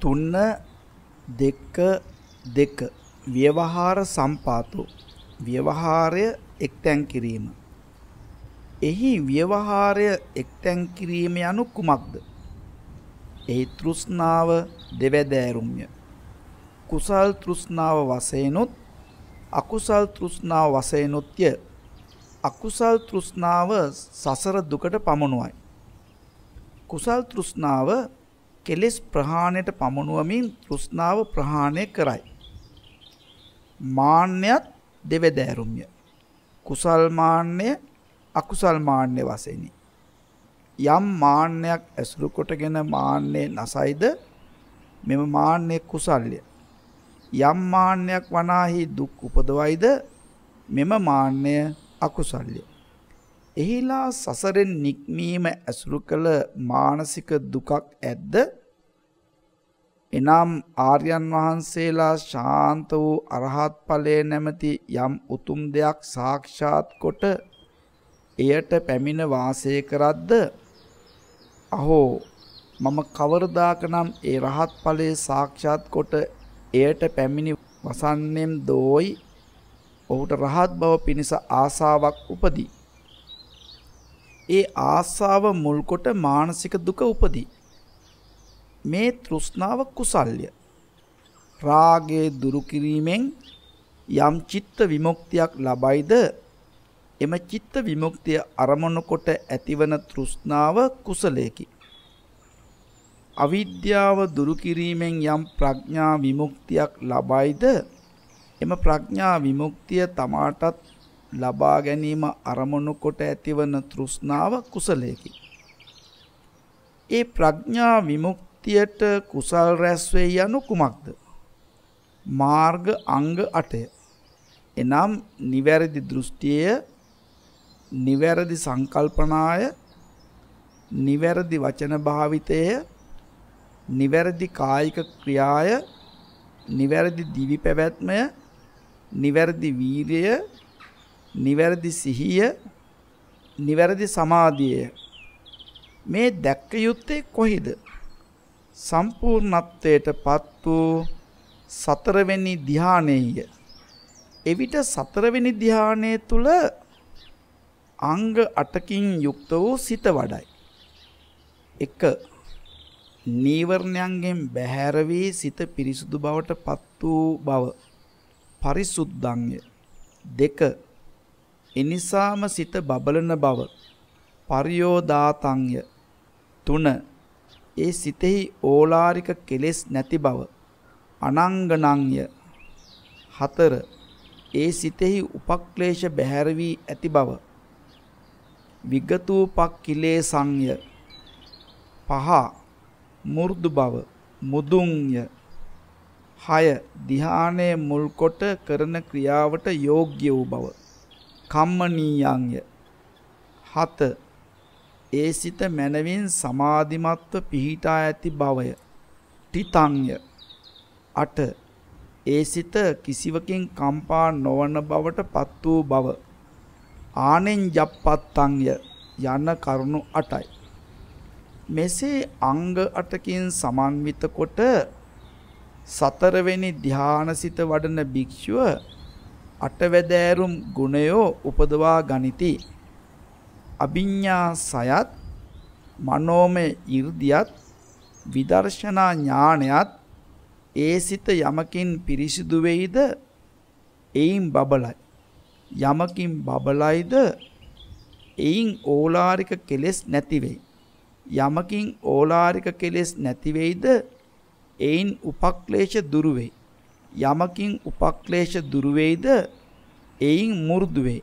තුන්න දෙක්ක දෙක ව්‍යවහාර සම්පාතු ව්‍යවහාරය එක්තැන් කිරීම. එහි ව්‍යවහාරය එක්තැන් කිරීම යනු කුමක්ද. එහි තෘෂ්ණාව දෙවැදෑරුම්ය. කුසල් තෘෂ්ණාව වසයනුත් අකුසල් තෘෂ්ණාව වසයනුත්ය අකුසල් තෘෂ්ණාව සසර දුකට පමණුවයි. කුසල් තෘෂ්ණාව කෙලෙස් ප්‍රහාණයට පමුණුවමින් තෘෂ්ණාව ප්‍රහාණය කරයි. මාන්නයත් දෙවදෑරුම්ය. කුසල් මාන්නය අකුසල් මාන්නය වශයෙනි. යම් මාන්නයක් ඇසුරු කොටගෙන මාන්නේ නැසයිද මෙම මාන්නේ කුසල්ය. යම් මාන්නයක් වනාහි දුක් උපදවයිද මෙම මාන්නය අකුසල්ය. එහිලා සසරෙන් නික්මීම ඇසුරු කළ මානසික දුකක් ඇද්ද? එනම් ආර්යයන් වහන්සේලා ශාන්ත වූ අරහත් ඵලයේ නැමැති යම් උතුම් දෙයක් සාක්ෂාත් කොට එයට පැමිණ වාසය කරද්ද අහෝ මම කවරදාකනම් ඒ රහත් ඵලයේ සාක්ෂාත් කොට එයට පැමිණි වසන්නෙම් දෝයි ඔහුට රහත් බව පිණිස ආසාවක් උපදී ඒ ආසාව මුල්කොට මානසික දුක උපදී. මේ තෘෂ්ණාව කුසල්ය. රාගේ දුරු කිරීමෙන් යම් චිත්ත විමුක්තියක් ලබයිද එම චිත්ත විමුක්තිය අරමුණු කොට ඇතිවන තෘෂ්ණාව කුසලයකි. අවිද්‍යාව දුරු කිරීමෙන් යම් ප්‍රඥා විමුක්තියක් ලබයිද එම ප්‍රඥා විමුක්තිය තමාටත් ලබා ගැනීම අරමුණු කොට ඇතිවන තෘෂ්ණාව කුසලයකි. ඒ ප්‍රඥා විමුක්තියට කුසල් රැස්වේ යනු කුමක්ද? මාර්ග අංග 8. එනම් නිවැරදි දෘෂ්ටිය, නිවැරදි සංකල්පනාය, නිවැරදි වචන භාවිතය, නිවැරදි කායික ක්‍රියාය, නිවැරදි දිවි පැවැත්මය, නිවැරදි වීරිය නිවැරදි සිහිය නිවැරදි සමාධිය මේ දැක්ක යුත්තේ කොහිද සම්පූර්ණත්වයට පත් වූ සතරවෙනි ධානයේය එවිට සතරවෙනි ධානයේ තුල අංග 8කින් යුක්ත වූ සිත වඩයි 1 නීවරණයන්ගෙන් බැහැර වී සිත පිරිසුදු බවට පත් වූ බව පරිසුද්ධංය 2 එනිසාම සිත බබලන බව පරියෝදාතංය තුන ඒ සිතෙහි ඕලාරික කෙලෙස් නැති බව අනංගනංය හතර ඒ සිතෙහි උපක්ලේශ බැහැර වී ඇති බව විගතූපක් කිලේ සංය පහ මුර්දු බව මුදුන්ය හය දිහානය මුල්කොට කරන ක්‍රියාවට යෝග්‍ය වූ බව කම්මනීයංය. 7. ඒ සිත මනවින් සමාධිමත්ව පිහිටා ඇති බවය. තිතංය. 8. ඒ සිත කිසිවකින් කම්පා නොවන බවට පත් වූ බව. ආනෙන් ජප්පත්තංය යන කරුණු 8යි. මෙසේ අංග 8කින් සමන්විත කොට සතරවෙනි ධානාසිත වඩන භික්ෂුව අටවැදෑරුම් ගුණයෝ උපදවා ගනිති. අභිඤ්ඤා සයත් මනෝමය 이르දියත් විදර්ශනා ඥානයත් ඒ සිත යමකින් පිරිසිදු වෙයිද එයින් බබලයි. යමකින් බබලයිද එයින් ඕලාරික කෙලෙස් නැති වෙයි. යමකින් ඕලාරික කෙලෙස් නැති වෙයිද එයින් උපක්ලේශ දුරු වෙයි. යමකින් උපක්ලේශ දුරු වෙයිද එයින් මුරුදු වෙයි.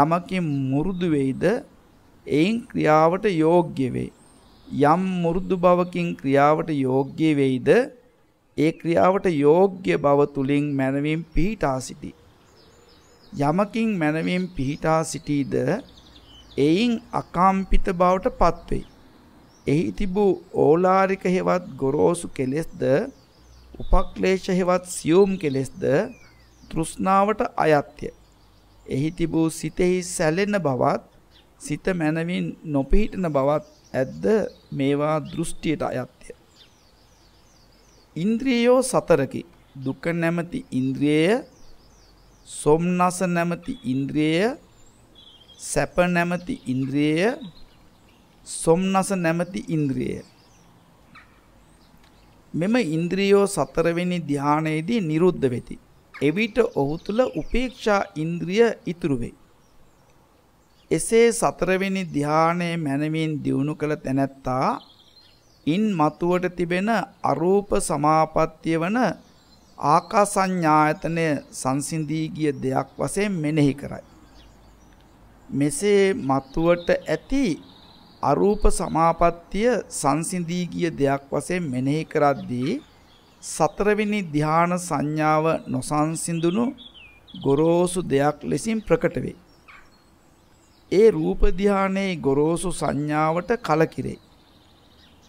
යමකින් මුරුදු වෙයිද එයින් ක්‍රියාවට යෝග්‍ය වෙයි. යම් මුරුදු බවකින් ක්‍රියාවට යෝග්‍ය වෙයිද ඒ ක්‍රියාවට යෝග්‍ය බව තුලින් මනවින් පිහිටා සිටී. යමකින් මනවින් පිහිටා සිටීද එයින් අකම්පිත බවට පත්වෙයි. එහි තිබූ ඕලාරික හෙවත් ගොරෝසු කෙලෙස්ද උපක්ලේශ හෙවත් සියුම් කෙලෙස්ද තෘෂ්ණාවට අයත්ය. එහි තිබූ සිතෙහි සැලෙන බවත් සිත මනවින් නොපිහිටන බවත් ඇද්ද මේවා දෘෂ්ටියට අයත්ය. ඉන්ද්‍රියෝ සතරකි. දුක නැමැති ඉන්ද්‍රියය, සොම්නස නැමැති ඉන්ද්‍රියය, සැප නැමැති ඉන්ද්‍රියය, සොම්නස නැමැති ඉන්ද්‍රියය. මෙම ඉන්ද්‍රියෝ සතරවෙනි ධානයේදී නිරුද්ධ වෙති. එවිට ඔහු තුල උපේක්ෂා ඉන්ද්‍රිය ඉතුරු වෙයි. එසේ සතරවෙනි ධානයේ මනමින් දියුණු කළ තැනැත්තා ඉන් මතුවට තිබෙන අරූප සමාපත්තිය වන ආකාසඤ්ඤායතනය සංසිඳී ගිය දෙයක් වශයෙන් මෙනෙහි කරයි. මෙසේ මතුවට ඇති අරූප සමාපත්තිය සංසිඳී ගිය දෙයක් වශයෙන් මෙනෙහි කරද්දී සතරවෙනි ධ්‍යාන සංඥාව නොසංසිඳුණු ගොරෝසු දෙයක් ලෙසින් ප්‍රකට වේ. ඒ රූප ධානයේ ගොරෝසු සංඥාවට කලකිරේ.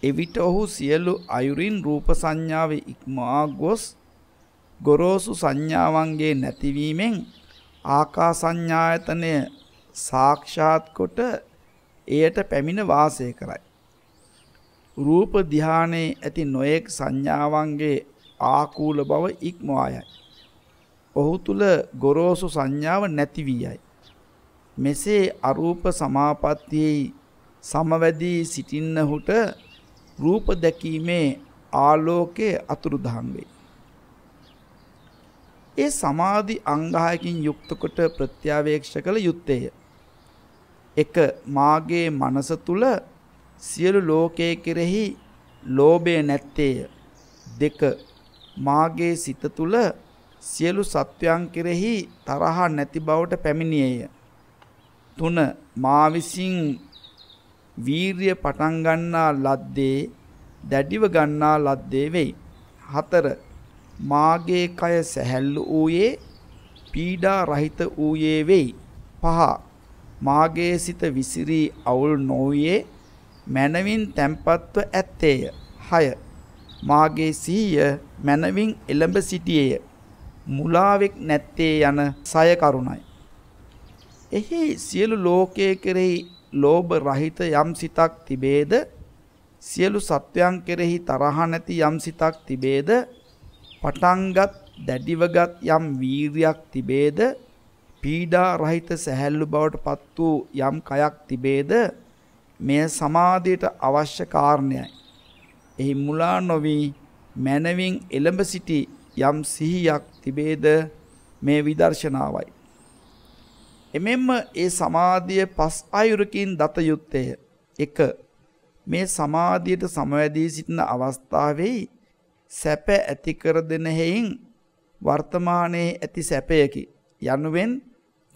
එවිට ඔහු සියලු අයුරින් රූප සංඥාවේ ඉක්මවා ගොස් ගොරෝසු සංඥාවන්ගේ නැතිවීමෙන් ආකා සංඥායතනය සාක්ෂාත් කොට එයට පැමිණ වාසය කරයි. රූප ධානයේ ඇති නොයෙක් සංඥාවන්ගේ ආකූල බව ඉක්මවායයි. ඔහු තුල ගොරෝසු සංඥාව නැති වියයි. මෙසේ අරූප සමාපත්තියේ සමවැදී සිටින්නහුට රූප දැකීමේ ආලෝකයේ අතුරුදහන් වේ. ඒ සමාධි අංගහයකින් යුක්ත කොට ප්‍රත්‍යාවේක්ෂ කළ යුත්තේය. එක මාගේ මනස තුල සියලු ලෝකයේ කෙරෙහි ලෝභය නැත්තේය. දෙක මාගේ සිත තුල සියලු සත්වයන් කෙරෙහි තරහ නැති බවට පැමිණියේය. තුන මා විසින් වීරිය පටන් ගන්නා ලද්දේ දැඩිව ගන්නා ලද්දේ වෙයි. හතර මාගේ කය සැහැල්ලු ඌයේ පීඩා රහිත ඌයේ වෙයි. පහ මාගේ සිත විසිරී අවුල් නොවේ මනවින් තැම්පත්ව ඇත්තේය. 6. මාගේ සීය මනවින් එළඹ සිටියේය. මුලාවෙක් නැත්තේ යන සය කරුණයි. එහි සියලු ලෝකයේ කෙරෙහි ලෝභ රහිත යම් සිතක් තිබේද සියලු සත්වයන් කෙරෙහි තරහ නැති යම් සිතක් තිබේද පටන්ගත් දැඩිවගත් යම් වීරියක් තිබේද පීඩා රහිත සැහැල්ලු බවට පත් වූ යම් කයක් තිබේද මෙය සමාධියට අවශ්‍ය කාරණයයි. එහි මුලා නොවි මනවින් එළඹ සිටි යම් සිහියක් තිබේද මේ විදර්ශනාවයි. එමෙන්ම ඒ සමාධිය පස් අයුරකින් දත යුත්තේ. 1. මේ සමාධියට සමවැදී සිටින අවස්ථාවේ සැප ඇති කර දෙන හේයින් වර්තමානයේ ඇති සැපයකි. යනුවෙන්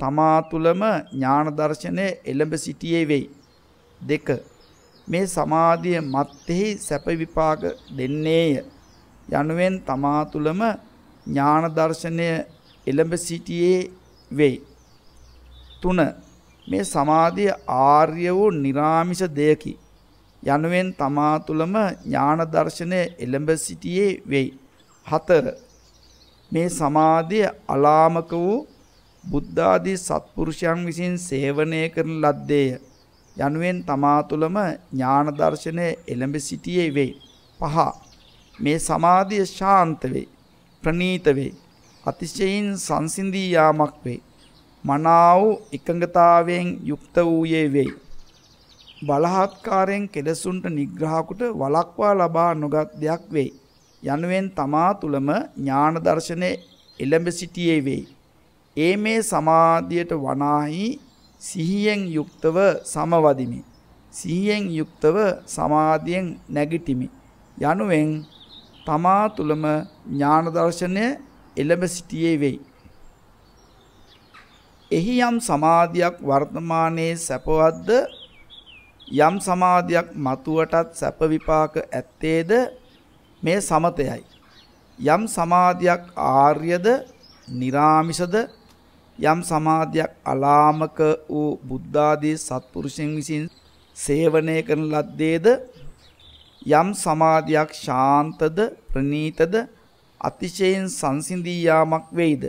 තමා තුළම ඥාන දර්ශනය එළඹ සිටියේ වෙයි. දෙක මේ සමාධිය මත්තෙහි සැප විපාක දෙන්නේය. යනුවෙන් තමා තුළම ඥාන දර්ශනය එළඹ සිටියේ වෙයි. තුන මේ සමාධිය ආර්ය වූ නිර්ාමිෂ දෙයකි. යනුවෙන් තමා තුළම ඥාන දර්ශනය එළඹ සිටියේ වෙයි. හතර මේ සමාධිය අලාමක වූ බුද්ධාදී සත්පුරුෂයන් විසින් සේවනය කරන ලද්දේය යනුවෙන් තමා තුළම ඥාන දර්ශනය එළඹ සිටියේ වෙයි. පහ මේ සමාධිය ශාන්ත වෙයි. ප්‍රනීත වෙයි. අතිශයින් සංසිඳී යාමක් වෙයි. මනාව එකඟතාවයෙන් යුක්ත වූයේ වෙයි. බලහත්කාරයෙන් කෙලසුන්ට නිග්‍රහකුට වලක්වා ලබා නොගත් දෙයක් වෙයි. යනුවෙන් තමා තුළම ඥාන දර්ශනය එළඹ සිටියේ වෙයි. ඒ මේ සමාධියට වනාහි සිහියෙන් යුක්තව සමවදිමි. සිහියෙන් යුක්තව සමාධියෙන් නැගිටිමි. යනුවෙන් තමා තුළම ඥාන දර්ශනය එළඹ සිටියේ වෙයි. එහි යම් සමාධියක් වර්තමානයේ සැපවත්ද යම් සමාධියක් මතුවටත් සැප විපාක ඇත්තේද මේ සමතයයි. යම් සමාධියක් ආර්යද, निराமிෂද, යම් සමාධියක් අලාමක වූ බුද්ධාදී සත්පුරුෂයන් විසින් සේවනය කරන ලද්දේද යම් සමාධියක් ශාන්තද ප්‍රනීතද අතිශයෙන් සංසිඳී යාමක් වෙයිද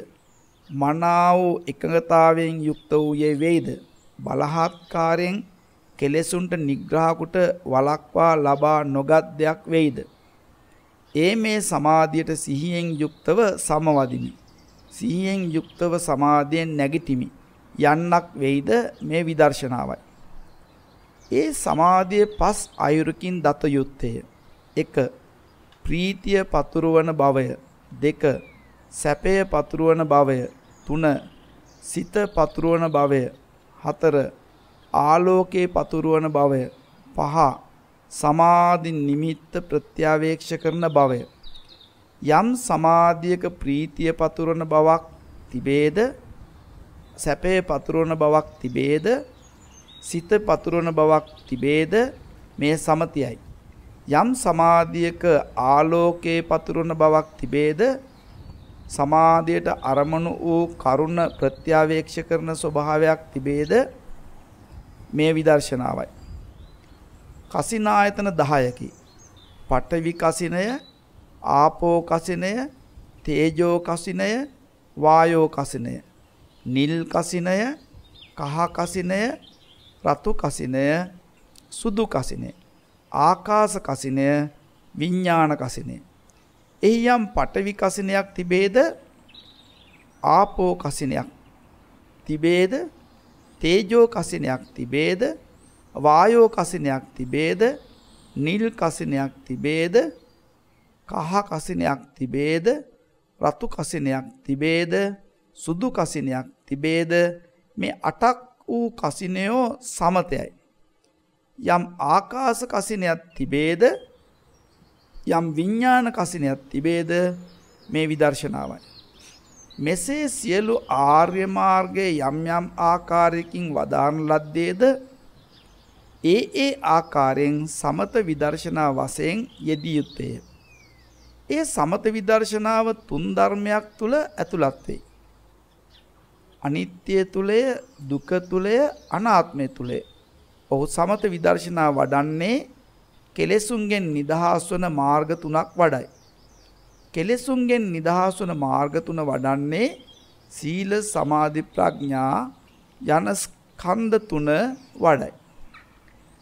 මනාව එකඟතාවයෙන් යුක්ත වූයේ වෙයිද බලහත්කාරයෙන් කෙලෙසුන්ට නිග්‍රහකුට වලක්වා ලබා නොගත් දෙයක් වෙයිද ඒ මේ සමාධියට සිහියෙන් යුක්තව සමවදිමි සිහියෙන් යුක්තව සමාධියෙන් නැගිටිමි යන්නක් වෙයිද මේ විදර්ශනාවයි. ඒ සමාධිය පස් අයුරකින් දත යුත්තේ. 1. ප්‍රීතිය පතුරවන බවය. 2. සැපය පතුරවන බවය. 3. සිත පතුරවන බවය. 4. ආලෝකේ පතුරවන බවය. 5. සමාධි නිමිත්ත ප්‍රත්‍යාවේක්ෂ කරන බවය. යම් සමාධියක ප්‍රීතිය පතුරන බවක් තිබේද සැපේ පතුරන බවක් තිබේද සිත පතුරන බවක් තිබේද මේ සමතියයි යම් සමාධියක ආලෝකේ පතුරන බවක් තිබේද සමාධියට අරමුණු වූ කරුණ ප්‍රත්‍යාවේක්ෂ කරන ස්වභාවයක් තිබේද මේ විදර්ශනාවයි කසිනායතන 10කි පඨවි කසිනය ආපෝ කසිනය, තේජෝ කසිනය, වායෝ කසිනය. නිල් කසිනය, කහ කසිනය, රතු කසිනය, සුදු කසිනය. ආකාශ කසිනය, විඥාන කසිනය. එහි යම් පටවි කසිනයක් තිබේද? ආපෝ කසිනයක් තිබේද? තේජෝ කසිනයක් තිබේද? වායෝ කසිනයක් තිබේද? නිල් කසිනයක් තිබේද? කහ කසිනයක් තිබේද රතු කසිනයක් තිබේද සුදු කසිනයක් තිබේද මේ අටක් වූ කසිනයෝ සමතයයි. යම් ආකාස කසිනයක් තිබේද යම් විඤ්ඥාන කසිනයක් තිබේද මේ විදර්ශනාවයි. මෙසේ සියලු ආර්යමාර්ගය යම් යම් ආකාරයකින් වදාන ලද්දේද ඒ ඒ ආකාරයෙන් සමත විදර්ශනා වසයෙන් යෙදියුත්තේ. ඒ සමත විදර්ශනාව තුන් ධර්මයක් තුල ඇතුළත් වෙයි. අනිත්‍ය තුලය, දුක තුලය, අනාත්මය තුලය. ඔහු සමත විදර්ශනා වඩන්නේ කෙලෙසුන්ගෙන් නිදහස් වන මාර්ග තුනක් වඩයි. කෙලෙසුන්ගෙන් නිදහස් වන මාර්ග තුන වඩන්නේ සීල සමාධි ප්‍රඥා යන ස්කන්ධ තුන වඩයි.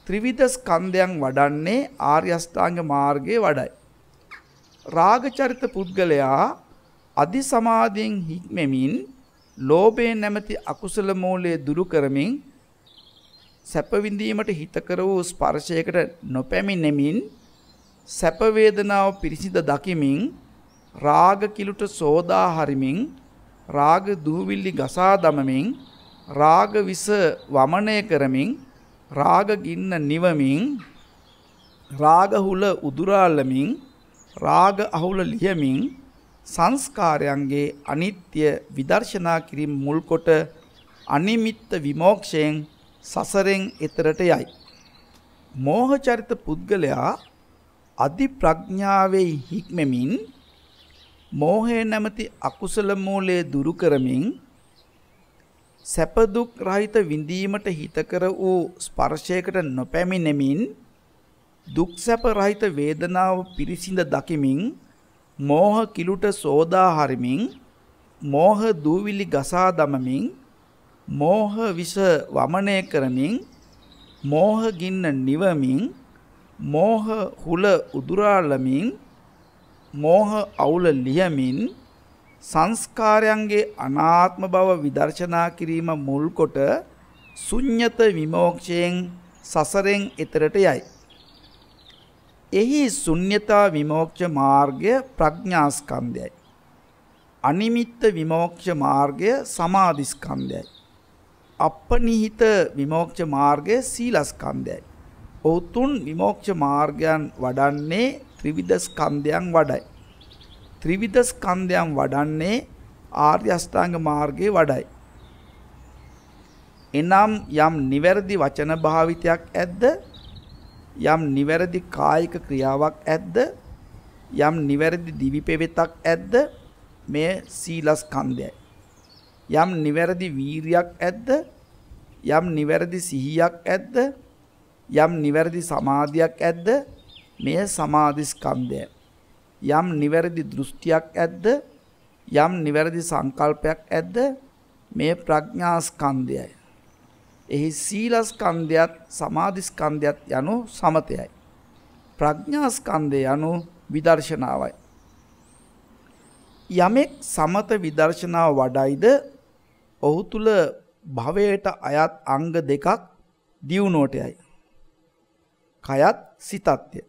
ත්‍රිවිධ ස්කන්ධයන් වඩන්නේ ආර්ය අෂ්ටාංග මාර්ගයේ වඩයි. රාගචරිත පුද්ගලයා අදි සමාධියෙන් හික්මෙමින් ලෝභයෙන් නැමැති අකුසල මූලයේ දුරු කරමින් සැප විඳීමට හිතකර වූ ස්පර්ශයකට නොපැමිණෙමින් සැප වේදනාව පිරිසිඳ දකිමින් රාග කිලුට සෝදා හරිමින් රාග දූවිලි ගසා දමමින් රාග විස වමනය කරමින් රාග ගින්න නිවමින් රාග හුල උදුරාලමින් රාග අහුල ලියමින් සංස්කාරයන්ගේ අනිත්‍ය විදර්ශනා කිරීම මුල්කොට අනිමිත්ත විමෝක්ෂයෙන් සසරෙන් එතරට යයි. මෝහචරිත පුද්ගලයා අධි ප්‍රඥාවෙහි හික්මෙමින් මෝහය නැමැති අකුසල මූලයේ දුරු කරමින් සැප දුක් රහිත විඳීමට හිතකර වූ ස්පර්ශයකට නොපැමිණෙමින් දුක් සැප රහිත වේදනාව පිරිසිඳ දකිමින් මෝහ කිලුට සෝදා හරිමින් මෝහ දූවිලි ගසා දමමින් මෝහ විස වමනය කරමින් මෝහ ගින්න නිවමින් මෝහ හුල උදුරාලමින් මෝහ අවුල ලියමින් සංස්කාරයන්ගේ අනාත්ම බව විදර්ශනා කිරීම මුල්කොට ශුඤ්‍යත විමෝක්ෂයෙන් සසරෙන් එතරට යයි එහි ශුන්්‍යතා විමෝක්ෂ මාර්ගය ප්‍රඥාස්කන්ධයයි. අනිමිත්ත විමෝක්ෂ මාර්ගය සමාධිස්කන්ධයයි. අපනිහිත විමෝක්ෂ මාර්ගය සීලස්කන්ධයයි. ඔවුතුන් විමෝක්ෂ මාර්ගයන් වඩන්නේ ත්‍රිවිධ ස්කන්ධයන් වඩයි. ත්‍රිවිධ ස්කන්ධයන් වඩන්නේ ආර්ය අෂ්ටාංග මාර්ගයේ වඩයි. එනම් යම් නිවැරදි වචන භාවිතයක් ඇද්ද යම් නිවැරදි කායික ක්‍රියාවක් ඇද්ද යම් නිවැරදි දිවි පෙවෙතක් ඇද්ද මේ සීලස්කන්ධයයි යම් නිවැරදි වීරියක් ඇද්ද යම් නිවැරදි සිහියක් ඇද්ද යම් නිවැරදි සමාධියක් ඇද්ද මෙය සමාධිස්කන්ධය යම් නිවැරදි දෘෂ්ටියක් ඇද්ද යම් නිවැරදි සංකල්පයක් ඇද්ද මේ ප්‍රඥාස්කන්ධයයි එහි සීලස්කන්ධයත් සමාධිස්කන්ධයත් යනු සමතයයි. ප්‍රඥාස්කන්ධය යනු විදර්ශනාවයි. යමෙක් සමත විදර්ශනාව වඩයිද ඔහු තුළ භවයට අයත් අංග දෙකක් දියුණෝටයයි. කයත් සිතත්ය.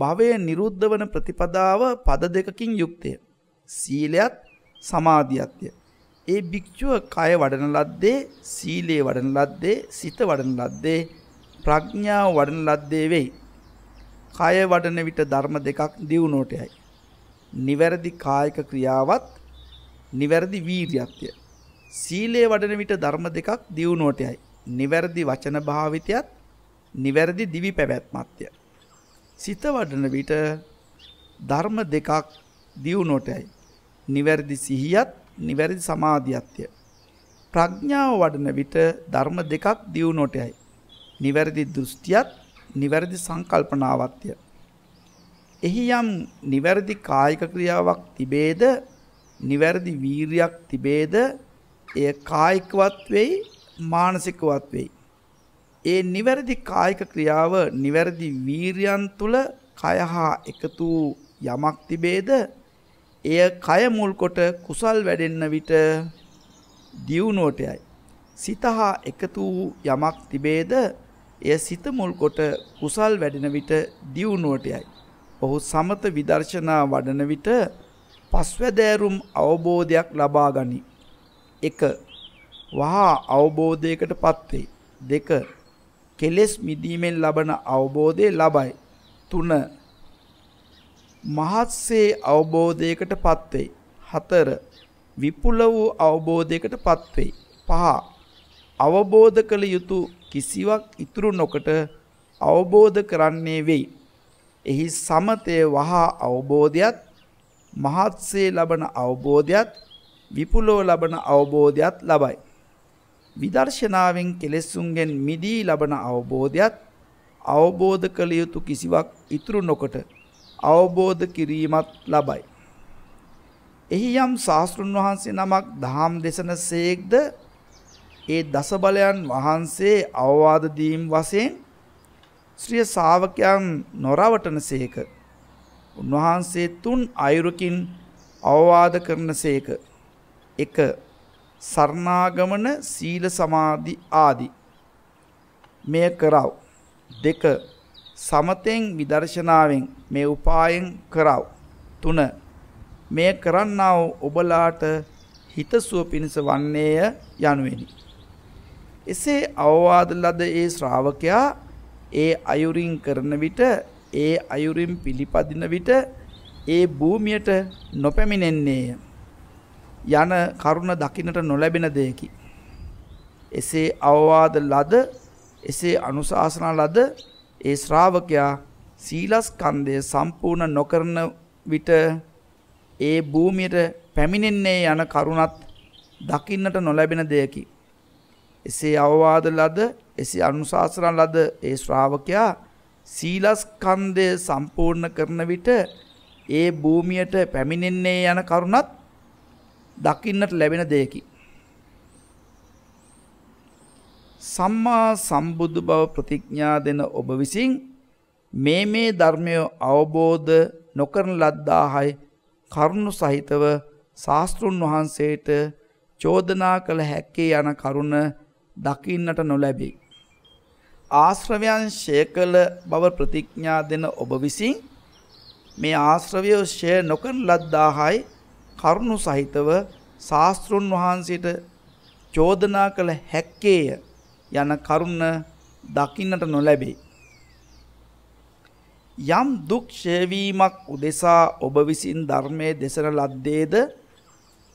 භවය නිරුද්ධ වන ප්‍රතිපදාව පද දෙකකින් යුක්තය. සීලයත් සමාධියත්ය. ඒ භික්ෂුව කය වඩන ලද්දේ සීලේ වඩන ලද්දේ සිත වඩන ලද්දේ ප්‍රඥාව වඩන ලද්දේ වෙයි. කය වඩන විට ධර්ම දෙකක් දියුණුවට යයි. නිවැරදි කායික ක්‍රියාවත් නිවැරදි වීර්යත්ය. සීලේ වඩන විට ධර්ම දෙකක් දියුණුවට යයි. නිවැරදි වචන භාවිතයත් නිවැරදි දිවි පැවැත්මත්ය. සිත වඩන විට ධර්ම දෙකක් දියුණුවට යයි. නිවැරදි සිහියත් නිවැරදි සමාධියත්ය. ප්‍රඥාව වඩන විට ධර්ම දෙකක් දියුණුවටයයි. නිවැරදි දෘෂ්ටියත් නිවැරදි සංකල්පනාවත්ය. එහි යම් නිවැරදි කායික ක්‍රියාවක් තිබේද නිවැරදි වීරයක් තිබේද එය කායිකවත් වෙයි මානසිකවත් වෙයි. ඒ නිවැරදි කායික ක්‍රියාව නිවැරදි වීරයන් තුල කය හා එකතු යමක් තිබේද එය කය මුල් කොට කුසල් වැඩෙන්න විට දියුණුවට යයි. සිතහා එකතු වූ යමක් තිබේද එය සිත මුල් කොට කුසල් වැඩෙන විට දියුණුවට යයි. ඔහු සමත විදර්ශනා වඩන විට පස්වැදෑරුම් අවබෝධයක් ලබා ගනී. එක වහා අවබෝධයකට පත්වෙයි. දෙක කෙලෙස් මිදීමෙන් ලබන අවබෝධය ලබයි. තුන මහත්සේ අවබෝධයකට පත්වෙයි. හතර විපුල වූ අවබෝධයකට පත්වෙයි. පහ අවබෝධ කළ යුතු කිසිවක් ඉතුරු නොකට අවබෝධ කරන්නේ වෙයි. එහි සමතය වහා අවබෝධයත් මහත්සේ ලබන අවබෝධයත් විපුලෝ ලබන අවබෝධයත් ලබයි. විදර්ශනාවෙන් කෙලෙස්සුන්ගෙන් මිදී ලබන අවබෝධයත් අවබෝධ කළ යුතු කිසිවක් ඉතුරු නොකට අවබෝධ කිරීමත් ලබයි. එහි යම් ශාස්තෘන් වහන්සේ නමක් දහම් දෙසන සේක්ද ඒ දසබලයන් වහන්සේ අවවාද දීම් වසයෙන් ශ්‍රිය ශාවකයන් නොරවටන සේක. උන්වහන්සේ තුන් අයුරකින් අවවාද කරන සේක. එක සරණාගමන සීල සමාධි ආදී. මෙය කරව. දෙක සමතෙන් විදර්ශනාවෙන් මේ උපායෙන් කරව. තුන මේ කරන්නාව ඔබලාට හිතසුව පිණිස වන්නේය යනුවෙනි. එසේ අවවාද ලද ඒ ශ්‍රාවකයා ඒ අයුරින් කරන විට ඒ අයුරින් පිළිපදින විට ඒ භූමියට නොපැමිණෙන්නේය. යන කරුණ දකින්නට නොලැබෙන දෙයකි. එසේ අවවාද ලද එසේ අනුශාසනා ලද ඒ ශ්‍රාවකයා සීලස්කන්ධය සම්පූර්ණ නොකරන විට ඒ භූමියට පැමිණෙන්නේ යන කරුණත් දකින්නට නොලැබෙන දෙයකි. එසේ අවවාද ලද එසේ අනුශාසන ලද ඒ ශ්‍රාවකයා සීලස්කන්ධය සම්පූර්ණ කරන විට ඒ භූමියට පැමිණෙන්නේ යන කරුණත් දකින්නට ලැබෙන දෙයකි. සම්මා සම්බුදු බව ප්‍රතිඥා දෙන ඔබ විසින් මේ මේ ධර්මය අවබෝධ නොකරන ලද්දාහයි කරුණු සහිතව ශාස්තෘන් වහන්සේට චෝදනා කළ හැක්කේ යන කරුණ දකින්නට නොලැබේ. ආශ්‍රවයන් ශය කළ බව ප්‍රතිඥා දෙන ඔබ විසින් මේ ආශ්‍රවයෝ ශය නොකරන ලද්දාහයි කරුණු සහිතව ශාස්තෘන් වහන්සේට චෝදනා කළ හැක්කේය යන කරුණ දකින්නට නොලැබේ. යම් දුක් ෂේවීමක් උදෙසා ඔබ විසින් ධර්මයේ දෙසන ලද්දේද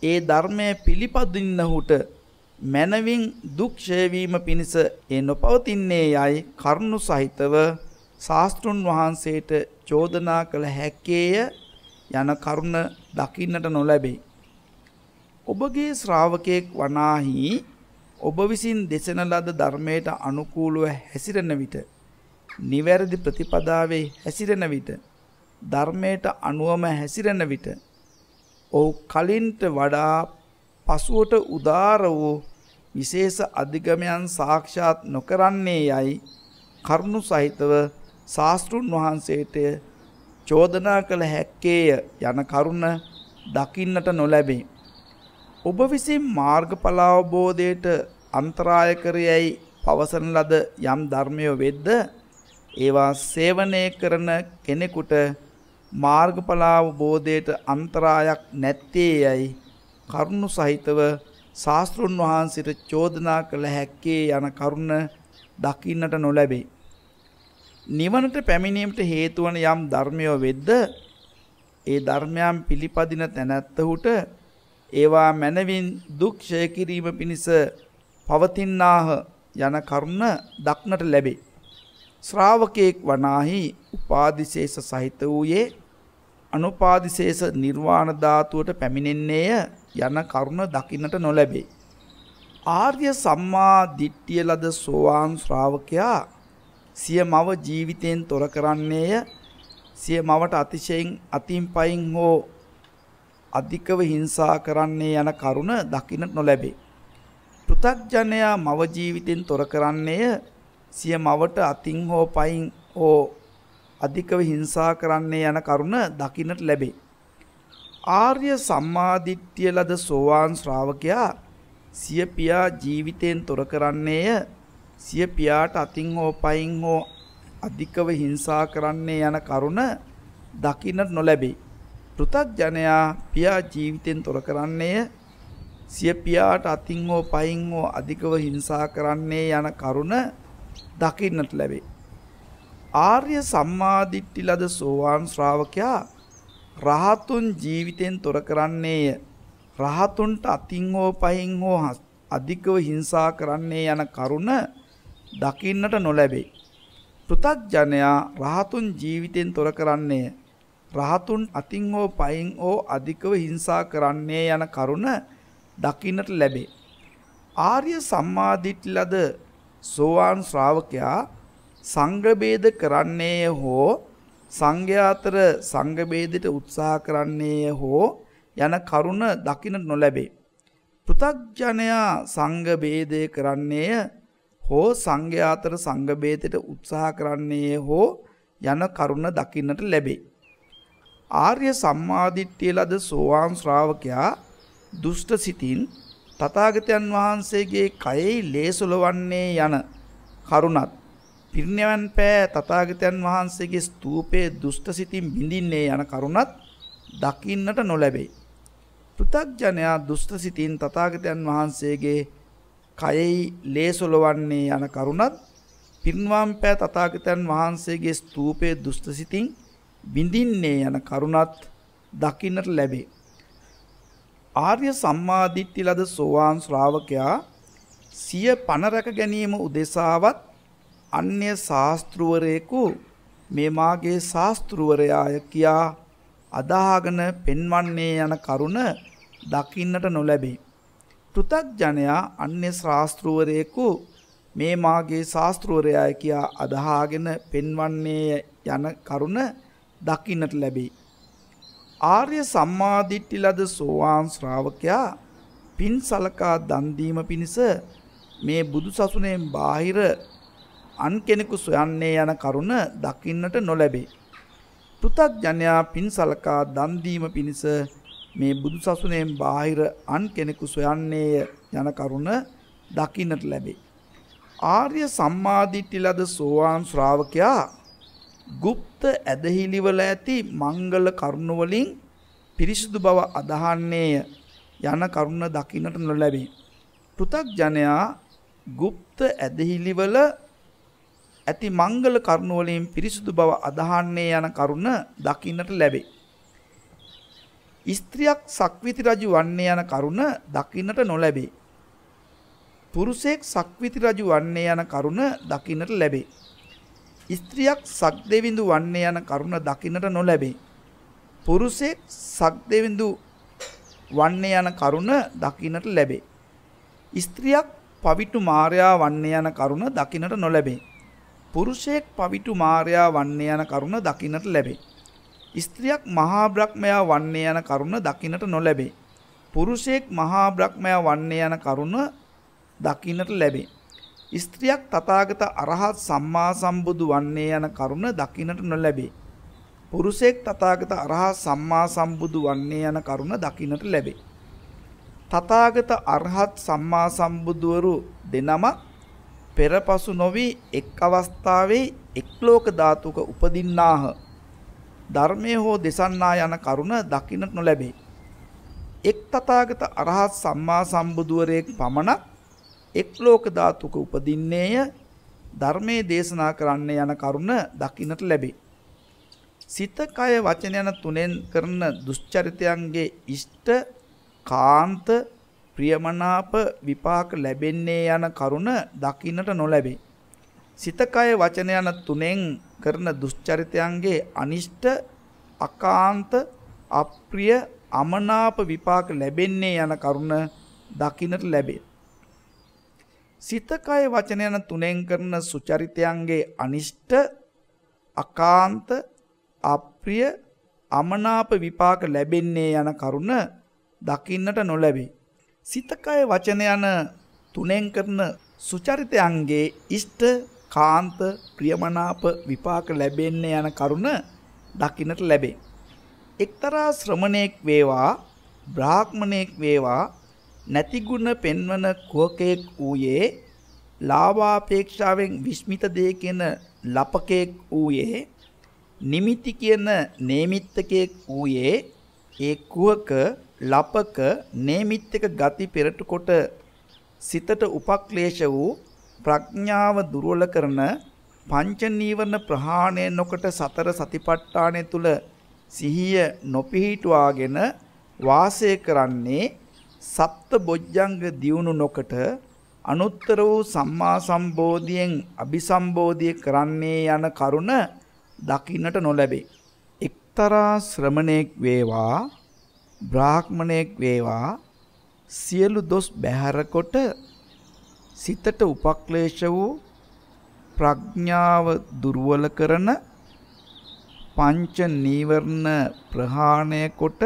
ඒ ධර්මය පිළිපදින්නහුට මැනවින් දුක් ෂේවීම පිණිස ඒ නොපවතින්නේ යයි කරුණු සහිතව ශාස්තෘන් වහන්සේට චෝදනා කළ හැක්කේය යන කරුණ දකින්නට නොලැබේ. ඔබගේ ශ්‍රාවකයෙක් වනාහි ඔබ විසින් දෙසන ලද ධර්මයට අනුකූලව හැසිරෙන විට නිවැරදි ප්‍රතිපදාවේ හැසිරෙන විට ධර්මයට අනුවම හැසිරෙන විට ඔහු කලින්ට වඩා පසුවට උදාර වූ විශේෂ අධිගමයන් සාක්ෂාත් නොකරන්නේ යයි කරුණු සහිතව ශාස්තෘන් වහන්සේට චෝදනා කළ හැක්කේය යන කරුණ දකින්නට නොලැබේ. ඔබ විසින් මාර්ගඵල අවබෝධයට අන්තරාය කරයයි පවසන ලද යම් ධර්මය වෙද්ද ඒවා සේවනය කරන කෙනෙකුට මාර්ගඵල අවබෝධයට අන්තරායක් නැත්තේ යයි කරුණු සහිතව ශාස්තෘන් වහන්සිට චෝදනා කළ හැක්කේ යන කරුණ දකින්නට නොලැබේ. නිවනට පැමිණීමට හේතුවන යම් ධර්මයෝ වෙද්ද ඒ ධර්මයන් පිළිපදින තැනැත්තහුට ඒවා මැනවින් දුක්ෂය කිරීම පිණිස පවතින්නාහ යන කරුණ දක්නට ලැබේ. ශ්‍රාවකයෙක් වනාහි උපාදිශේෂ සහිත වූයේ අනුපාදිශේෂ නිර්වාණ ධාතුවට පැමිණෙන්නේය යන කරුණ දකින්නට නොලැබේ. ආර්ය සම්මා දිට්ඨිය ලද සෝවාන් ශ්‍රාවකයා සිය මව ජීවිතයෙන් තොර කරන්නේය සිය මවට අතිශයෙන් අතින් පයින් හෝ අධිකව හිංසා කරන්නේ යන කරුණ දකින්න නොලැබේ. පෘථග්ජනයා මව ජීවිතෙන් තොර කරන්නේය සිය මවට අතින් හෝ පයින් හෝ අධිකව හිංසා කරන්නේ යන කරුණ දකින්නට ලැබේ. ආර්ය සම්මාදිට්ඨිය ලද සෝවාන් ශ්‍රාවකයා සිය පියා ජීවිතයෙන් තොර කරන්නේය සිය පියාට අතින් හෝ පයින් හෝ අධිකව හිංසා කරන්නේ යන කරුණ දකින්නට නොලැබේ. පෘථග්ජනයා පියා ජීවිතෙන් තොර කරන්නේය සිය පියාට අතින් හෝ පයින් හෝ අධිකව හිංසා කරන්නේ යන කරුණ දකින්නට ලැබේ. ආර්ය සම්මාදිට්ඨි ලද සෝවාන් ශ්‍රාවකයා රහතුන් ජීවිතෙන් තොර කරන්නේය. රහතුන්ට අතින් හෝ පයින් හෝ අධිකව හිංසා කරන්නේ යන කරුණ දකින්නට නොලැබේ. පෘථග්ජනයා රහතුන් ජීවිතෙන් තොර කරන්නේය. රහතුන් අතින් හෝ පයින් හෝ අධිකව හිංසා කරන්නේ යන කරුණ දකින්නට ලැබේ. ආර්ය සම්මාදිට්ලද සෝවාන් ශ්‍රාවකයා සංග්‍රභේද කරන්නේ හෝ සංඝයාතර සංගභේදයට උත්සාහ කරන්නේ හෝ යන කරුණ දකින නොලැබේ. පෘථග්ජනයා සංගභේදය කරන්නේය හෝ සංඝයාතර සංගභේදයට උත්සාහ කරන්නේ හෝ යන කරුණ දකින්නට ලැබේ. ආර්ය සම්මාදිට්ඨිය ලද සෝවාන් ශ්‍රාවකයා දුෂ්ට සිතින් තථාගතයන් වහන්සේගේ කයෙහි ලේසොලවන්නේ යන කරුණත් පිරිණවන් පෑ තථාගතයන් වහන්සේගේ ස්තූපයේ දුෂ්ට සිතින් බිඳින්නේ යන කරුණත් දකින්නට නොලැබේ. පෘථග්ජනයා දුෂ්ට සිතින් තථාගතයන් වහන්සේගේ කයෙහි ලේසොලවන්නේ යන කරුණත් පිරිණවන් පෑ තථාගතයන් වහන්සේගේ ස්තූපයේ දුෂ්ට සිතින් විඳින්නේ යන කරුණත් දකින්නට ලැබේ. ආර්ය සම්මාදිට්ඨි ලද සෝවාන් ශ්‍රාවකයා සිය පනරක ගැනීම උදෙසාවත් අන්‍ය ශාස්ත්‍රවරයෙකු මේ මාගේ ශාස්ත්‍රවරයාය කියා අදාහගෙන පෙන්වන්නේ යන කරුණ දකින්නට නොලැබේ. පෘථග්ජනයා අන්‍ය ශාස්ත්‍රවරයෙකු මේ මාගේ ශාස්ත්‍රවරයාය කියා අදහාගෙන පෙන්වන්නේ යන කරුණ දකින්නට ලැබේ. ආර්ය සම්මාදිට්ඨි ලද සෝවාන් ශ්‍රාවකයා පින් සලකා දන් දීම පිණිස මේ බුදු සසුනේන් බාහිර අන් කෙනෙකු සොයන්නේ යන කරුණ දකින්නට නොලැබේ. පෘථග්ජනයා පින් සලකා දන් දීම පිණිස මේ බුදු සසුනේන් බාහිර අන් කෙනෙකු සොයන්නේ යන කරුණ දකින්නට ලැබේ. ආර්ය සම්මාදිට්ඨි ලද සෝවාන් ශ්‍රාවකයා গুপ্ත ඇදහිලිවල ඇති මංගල කරුණවලින් පිරිසුදු බව අදහන්නේය යන කරුණ දකින්නට නොලැබේ. පෘථග්ජනයා গুপ্ত ඇදහිලිවල ඇති මංගල කරුණවලින් පිරිසුදු බව අදහන්නේ යන කරුණ දකින්නට ලැබේ. ස්ත්‍රියක් සක්විති රජු වන්නේ යන කරුණ දකින්නට නොලැබේ. පුරුෂයෙක් සක්විති රජු වන්නේ යන කරුණ දකින්නට ලැබේ. ස්ත්‍රියක් සක්දෙවිඳු වන්නේ යන කරුණ දකින්නට නොලැබේ. පුරුෂයෙක් සක්දෙවිඳු වන්නේ යන කරුණ දකින්නට ලැබේ. ස්ත්‍රියක් පවිටු මාර්යා වන්නේ යන කරුණ දකින්නට නොලැබේ. පුරුෂයෙක් පවිටු මාර්යා වන්නේ යන කරුණ දකින්නට ලැබේ. ස්ත්‍රියක් මහා බ්‍රහ්මයා වන්නේ යන කරුණ දකින්නට නොලැබේ. පුරුෂයෙක් මහා බ්‍රහ්මයා වන්නේ යන කරුණ දකින්නට ලැබේ. ස්ත්‍රියක් තථාගත අරහත් සම්මා සම්බුදු වන්නේ යන කරුණ දකින්නට නොලැබේ. පුරුෂයෙක් තථාගත අරහත් සම්මා සම්බුදු වන්නේ යන කරුණ දකින්නට ලැබේ. තථාගත අරහත් සම්මා සම්බුදවරු දෙනම පෙරපසු නොවි එක් අවස්ථාවේ එක්ලෝක ධාතුක උපදින්නාහ. ධර්මයේ හෝ දෙසන්නා යන කරුණ දකින්නට නොලැබේ. එක් තථාගත අරහත් සම්මා සම්බුදුවරයෙක් පමණක් එක්ලෝක ධාතුක උපදින්නේය ධර්මයේ දේශනා කරන්න යන කරුණ දකින්නට ලැබේ. සිත කය වචන යන තුනෙන් කරන දුෂ්චරිතයන්ගේ ඉෂ්ට කාන්ත ප්‍රියමනාප විපාක ලැබෙන්නේ යන කරුණ දකින්නට නොලැබේ. සිත කය වචන යන තුනෙන් කරන දුෂ්චරිතයන්ගේ අනිෂ්ට අකාන්ත අප්‍රිය අමනාප විපාක ලැබෙන්නේ යන කරුණ දකින්නට ලැබේ. සිතකය වචන යන තුනෙන් කරන සුචරිතයන්ගේ අනිෂ්ට අකාන්ත අප්‍රිය අමනාප විපාක ලැබෙන්නේ යන කරුණ දකින්නට නොලැබේ. සිතකය වචන යන තුනෙන් කරන සුචරිතයන්ගේ ඉෂ්ට කාන්ත ප්‍රියමනාප විපාක ලැබෙන්නේ යන කරුණ දකින්නට ලැබේ. එක්තරා ශ්‍රමණයෙක් වේවා බ්‍රාහ්මණයෙක් වේවා නැති ගුණ පෙන්වන කුවකෙක් ඌයේ ලාභාපේක්ෂාවෙන් විස්මිත දේ කියන ලපකෙක් ඌයේ නිමිති කියන නේමිත්තකෙක් ඌයේ ඒ කුවක ලපක නේමිත්තක ගති පෙරට කොට සිතට උපක්ලේශ වූ ප්‍රඥාව දුර්වල කරන පංච නීවරණ ප්‍රහාණය නොකොට සතර සතිපට්ඨානය තුල සිහිය නොපිහිටුවාගෙන වාසය කරන්නේ සප්ත බොජ්ජංග දියුණු නොකොට අනුත්තර වූ සම්මා සම්බෝධියෙන් අභිසම්බෝධිය කරන්නේ යන කරුණ දකින්නට නොලැබේ. එක්තරා ශ්‍රමණෙක් වේවා බ්‍රාහ්මණයෙක් වේවා සියලු දොස් බැහැරකොට සිතට උපක්ලේශ වූ ප්‍රඥාව දුර්වල කරන පංච නීවරණ ප්‍රහාණය කොට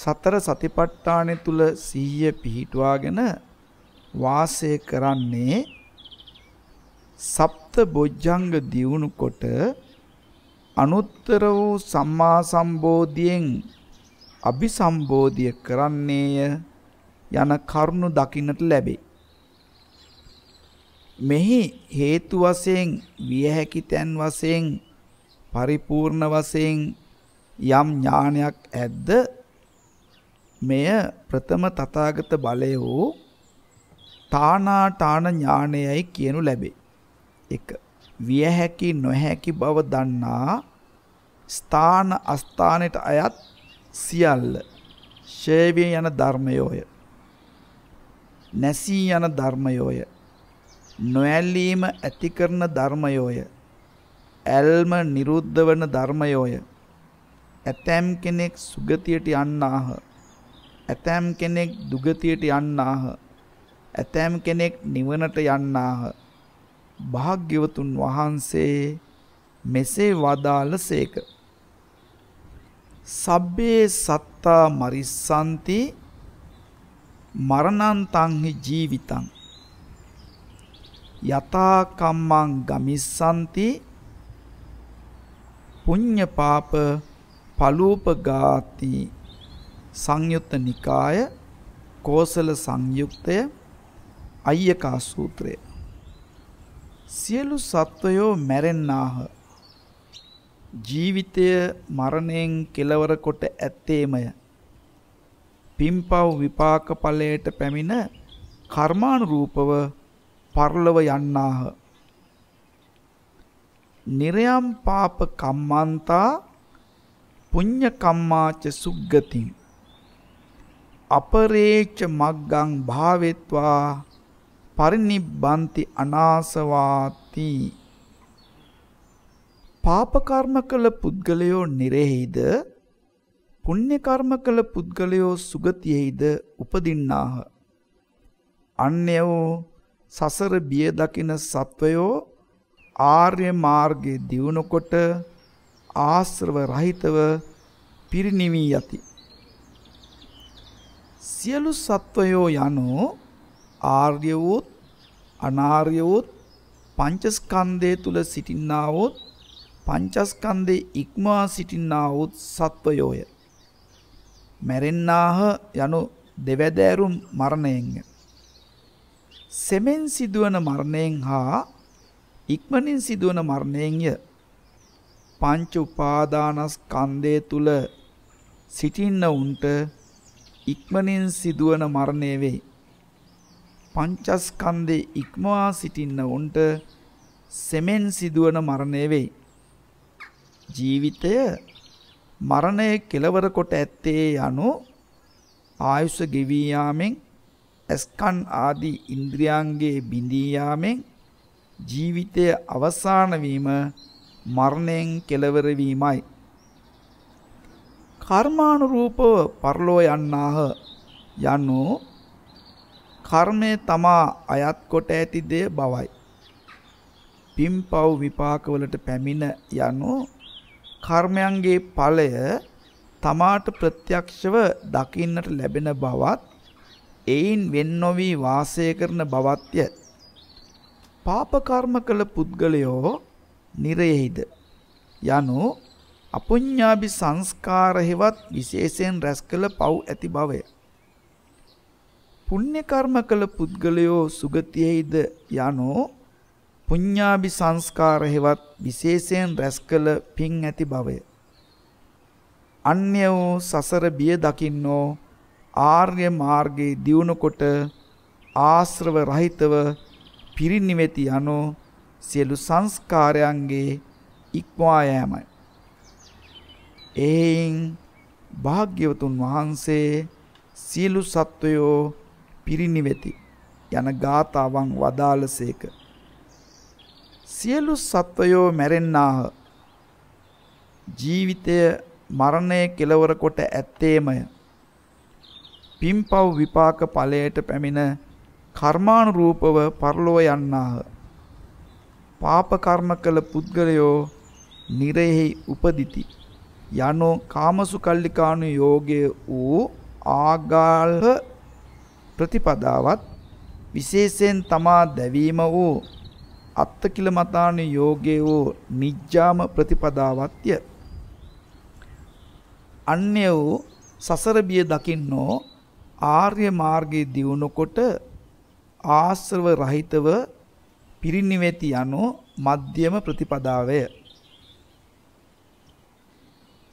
සතර සතිපට්ඨානෙ තුල සීය පිහිටුවාගෙන වාසය කරන්නේ සප්ත බොජ්ජංග දියුණු කොට අනුත්තර වූ සම්මා සම්බෝධියෙන් අபிසම්බෝධිය කරන්නේය යන කරුණු දකින්නට ලැබේ. මෙහි හේතු වශයෙන් විය හැකි තැන් වශයෙන් පරිපූර්ණ වශයෙන් යම් ඥානයක් ඇද්ද මෙය ප්‍රථම තථාගත බලය වූ තානාටාන ඥානයයි කියනු ලැබේ. 1. විය හැකි නොහැකි බව දන්නා ස්ථාන අස්ථානෙට අයත් සියල්ල ශේවිය යන ධර්මයෝය. නැසී යන ධර්මයෝය. නොඇලීම ඇති කරන ධර්මයෝය. ඇල්ම නිරුද්ධ වන ධර්මයෝය. ඇතැම් කෙනෙක් සුගතියට යන්නාහ. ඇතැම් කෙනෙක් දුගතියට යන්නාහ. ඇතැම් කෙනෙක් නිවනට යන්නාහ. භාග්‍යවතුන් වහන්සේ මෙසේ වදාළසේක. සබ්බේ සත්තා මරිස්සන්ති මරණන්තංහි ජීවිතං යතා කම්මං ගමිස්සන්ති පුඤ්ඤ පාප පලූපගාති සංයුත්ත නිකාය කෝසල සංයුක්තය අය්‍යකා සූත්‍රය සියලු සත්වයෝ මැරෙන්නාහ ජීවිතය මරණයෙන් කෙලවර කොට ඇත්තේමය පිම්පව් විපාක ඵලයට පැමිණ කර්මානුරූපව පරලොව යන්නාහ නිර්යම් පාප කම්මන්තා පුඤ්ඤ කම්මාච සුග්ගතිං අපරේච්ච මග්ගං භාවෙත්වා පරිනිබ්බන්ති අනාසවාති පාප කර්ම කළ පුද්ගලයෝ නිරෙහිද පුණ්‍ය කර්ම කළ පුද්ගලයෝ සුගතියෙහිද උපදින්නාහ අන්‍යෝ සසර බිය දකින සත්වයෝ ආර්ය මාර්ගයේ දියුණුකොට ආශ්‍රව රහිතව පිරිණිවි යති සියලු සත්වයෝ යනෝ ආර්ය වූත් අනාර්ය වූත් පංචස්කන්ධය තුල සිටින්නා වූත් පංචස්කන්ධේ ඉක්මවා සිටින්නා වූත් සත්වයෝය. මැරෙන්නාහ යනු දෙවැදෑරුම් මරණයෙන්ය. සෙමෙන් සිදුවන මරණයෙන් හා ඉක්මනින් සිදුවන මරණයෙන්ය. පංච උපාදානස්කන්ධය තුල සිටින්න උන්ට ඉක්මනින් සිදුවන මරණය වෙයි. පංචස්කන්දේ ඉක්මවා සිටින්න උන්ට සෙමෙන් සිදුවන මරණය වෙයි. ජීවිතය මරණය කෙලවර කොට ඇත්තේ යනු ආයුෂ ගෙවී යාමෙන් ඇස්කන් ආදී ඉන්ද්‍රියන්ගේ බිඳී යාමෙන් ජීවිතය අවසාන වීම මරණයෙන් කෙලවර වීමයි කර්මානුරූපව පරලෝ යන්නාහ යනු කර්මය තමා අයත් කොට ඇති දෙය බවයි. පින්පව් විපාකවලට පැමිණ යනු කර්මයන්ගේ ඵලය තමාට ප්‍රත්‍යක්ෂව දකින්නට ලැබෙන බවත් එයින් වෙන් නොවි වාසය කරන බවත්ය. පාප කර්ම කළ පුද්ගලයෝ නිරයෙහිද යනු අපුඤ්ඤාභි සංස්කාර හෙවත් විශේෂයෙන් රැස් කළ පව් ඇති බවය. පුණ්‍ය කර්ම කළ පුද්ගලයෝ සුගතියෙහිද යනෝ පුඤ්ඤාභි සංස්කාර හෙවත් විශේෂයෙන් රැස් කළ පින් ඇති බවය. අන්‍ය වූ සසර බිය දකින්නෝ ආර්ය මාර්ගයේ දියුණු කොට ආශ්‍රව රහිතව පිරිනිවෙති යනෝ සියලු සංස්කාරයන්ගේ ඉක්මවා යෑමයි. එයින් භාග්‍යවතුන් වහන්සේ සියලු සත්වයෝ පිරිනිවෙති යන ගාතාවන් වදාළසේක. සියලු සත්වයෝ මැරෙන්නාහ. ජීවිතය මරණය කෙලවර කොට ඇත්තේමය. පින්පව් විපාක ඵලයට පැමිණ කර්මානුරූපව පරලොව යන්නාහ. පාප කර්ම කළ පුද්ගලයෝ නිරෙහි උපදිති. යනෝ කාමසුකල්ලිකානු යෝගයේ වූ ආගාල්හ ප්‍රතිපදාවත් විශේෂයෙන් තමා දැවීම වූ අත්තකිල මතානු යෝගයේ වූ නිජ්ජාම ප්‍රතිපදාවත්ය. අන්‍ය වූ සසර බිය දකින්නෝ ආර්ය මාර්ගයේ දියුණුකොට ආශ්‍රව රහිතව පිරිනිවෙති යනු මධ්‍යම ප්‍රතිපදාවය.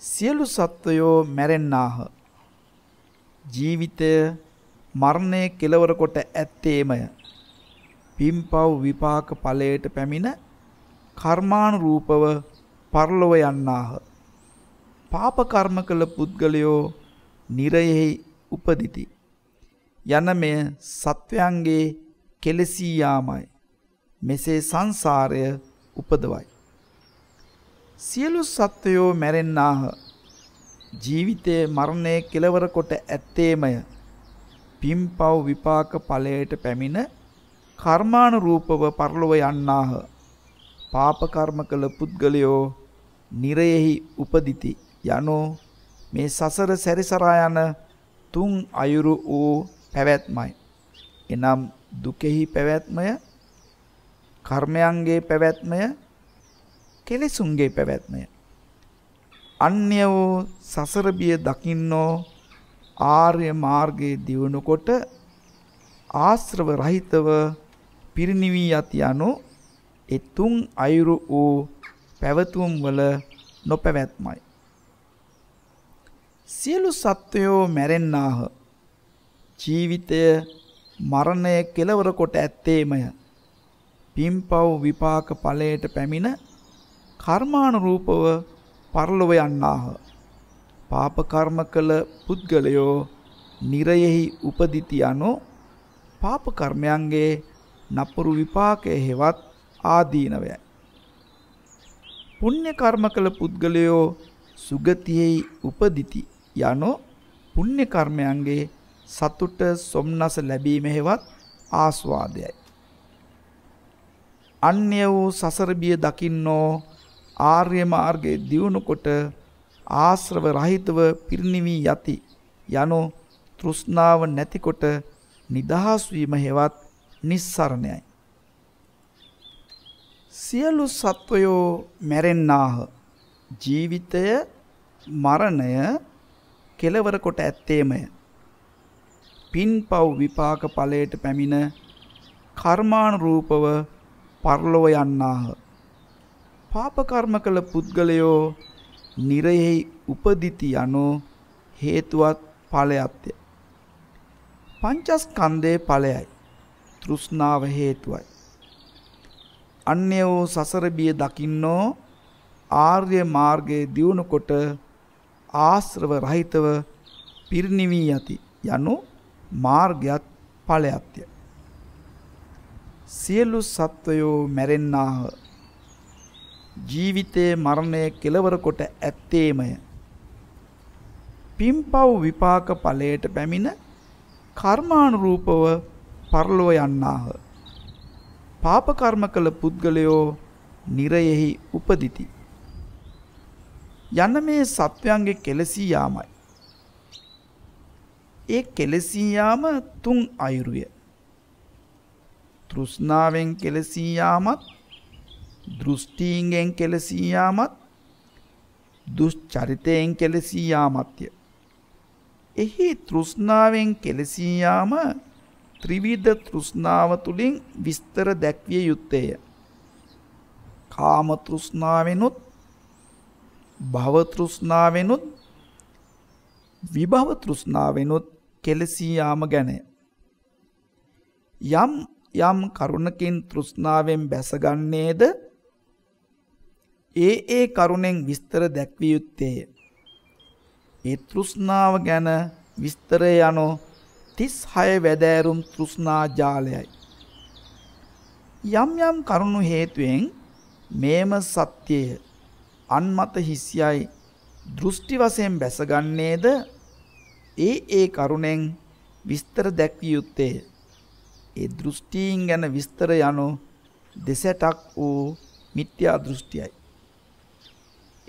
සියලු සත්වයෝ මැරෙන්නාහ. ජීවිතය මරණය කෙලවර කොට ඇත්තේමය. පින්පව් විපාක ඵලයට පැමිණ කර්මානුරූපව පරලොව යන්නාහ. පාප කර්ම කළ පුද්ගලයෝ නිරයෙහි උපදිති. යන මෙය සත්වයන්ගේ කෙලෙසී යාමයි. මෙසේ සංසාරය උපදවයි. සියලු සත්වයෝ මැරෙන්නාහ. ජීවිතයේ මරණය කෙලවර කොට ඇත්තේමය. පින්පව් විපාක ඵලයට පැමිණ කර්මානුරූපව පරලොව යන්නාහ. පාප කර්ම කළ පුද්ගලයෝ නිරයෙහි උපදිති. යනෝ මේ සසර සැරිසරා යන තුන් අයුරු වූ පැවැත්මයි. එනම් දුකෙහි පැවැත්මය කර්මයන්ගේ පැවැත්මය කෙලෙසුන්ගේ පැවැත්මය. අන්‍ය වූ සසර බිය දකින්නෝ ආර්ය මාර්ගයේ දියුණුකොට ආශ්‍රව රහිතව පිරිණිවී යති යනු එතුන් අයුරු වූ පැවතුම් වල නොපැවැත්මයි. සියලු සත්වයෝ මැරෙන්නාහ. ජීවිතය මරණය කෙලවර කොට ඇත්තේමය. පින්පව් විපාක ඵලයට පැමිණ කර්මානුරූපව පරලොව යන්නාහ. පාප කර්ම කළ පුද්ගලයෝ නිරයෙහි උපදිති යනු පාප කර්මයන්ගේ නපුරු විපාකයේ හෙවත් ආදීනවයයි. පුණ්‍ය කර්ම කළ පුද්ගලයෝ සුගතියෙහි උපදිති යනු පුණ්‍ය කර්මයන්ගේ සතුට සොම්නස ලැබීම හෙවත් ආස්වාදයයි. අන්‍ය වූ සසර බිය දකින්නෝ ආර්ය මාර්ගයේ දියුණු කොට ආශ්‍රව රහිතව පිරිණිවි යති යනෝ තෘෂ්ණාව නැතිකොට නිදහස් වීම හේවත් නිස්සරණයයි සියලු සත්වයෝ මැරෙන්නාහ ජීවිතය මරණය කෙලවර කොට ඇත්තේමය පින්පව් විපාක ඵලයට පැමිණ කර්මානුරූපව පරලොව යන්නාහ පාපකර්ම කළ පුද්ගලයෝ නිරයෙහි උපදිති යනු හේතුවත් ඵලයත්ය. පංචස්කන්ධයේ ඵලයයි. තෘෂ්ණාව හේතුවයි. අන්‍ය වූ සසර බිය දකින්නෝ ආර්ය මාර්ගයේ දියුණු කොට ආශ්‍රව රහිතව පිරිණිවි යති යනු මාර්ගයත් ඵලයත්ය. සියලු සත්වයෝ මැරෙන්නාහ ජීවිතයේ මරණය කෙලවර කොට ඇත්තේමය. පින්පව් විපාක ඵලයට පැමිණ කර්මානුරූපව පරලොව යන්නාහ. පාප කර්ම කළ පුද්ගලයෝ නිරයෙහි උපදිති. යන මේ සත්වයන්ගේ කෙලසී යාමයි. ඒ කෙලසී යාම තුන් අයුරුය. තෘෂ්ණාවෙන් කෙලසී යාමත් දෘෂ්ටීන්ගෙන් කෙලසී යාමත් දුෂ්චරිතයෙන් කෙලසී යාමත්ය. එහි තෘෂ්ණාවෙන් කෙලසී යාම ත්‍රිවිධ තෘෂ්ණාව තුලින් විස්තර දැක්විය යුත්තේය. කාම තෘෂ්ණාවෙනුත් භව තෘෂ්ණාවෙනුත් විභව තෘෂ්ණාවෙනුත් කෙලසී යාම ගැනය. යම් යම් කරුණකින් තෘෂ්ණාවෙන් බැසගන්නේද ඒ ඒ කරුණෙන් විස්තර දැක්විය යුත්තේය. ඒ තෘෂ්ණාව ගැන විස්තරය යනු 36 වැදෑරුම් තෘෂ්ණා ජාලයයි. යම් යම් කරුණු හේතුවෙන් මේම සත්‍යය අන්මත හිස්යයි දෘෂ්ටි වශයෙන් බැසගන්නේද ඒ ඒ කරුණෙන් විස්තර දැක්විය යුත්තේ ඒ දෘෂ්ටීන් ගැන විස්තර යනු දෙසටක් වූ මිත්‍යා දෘෂ්ටියයි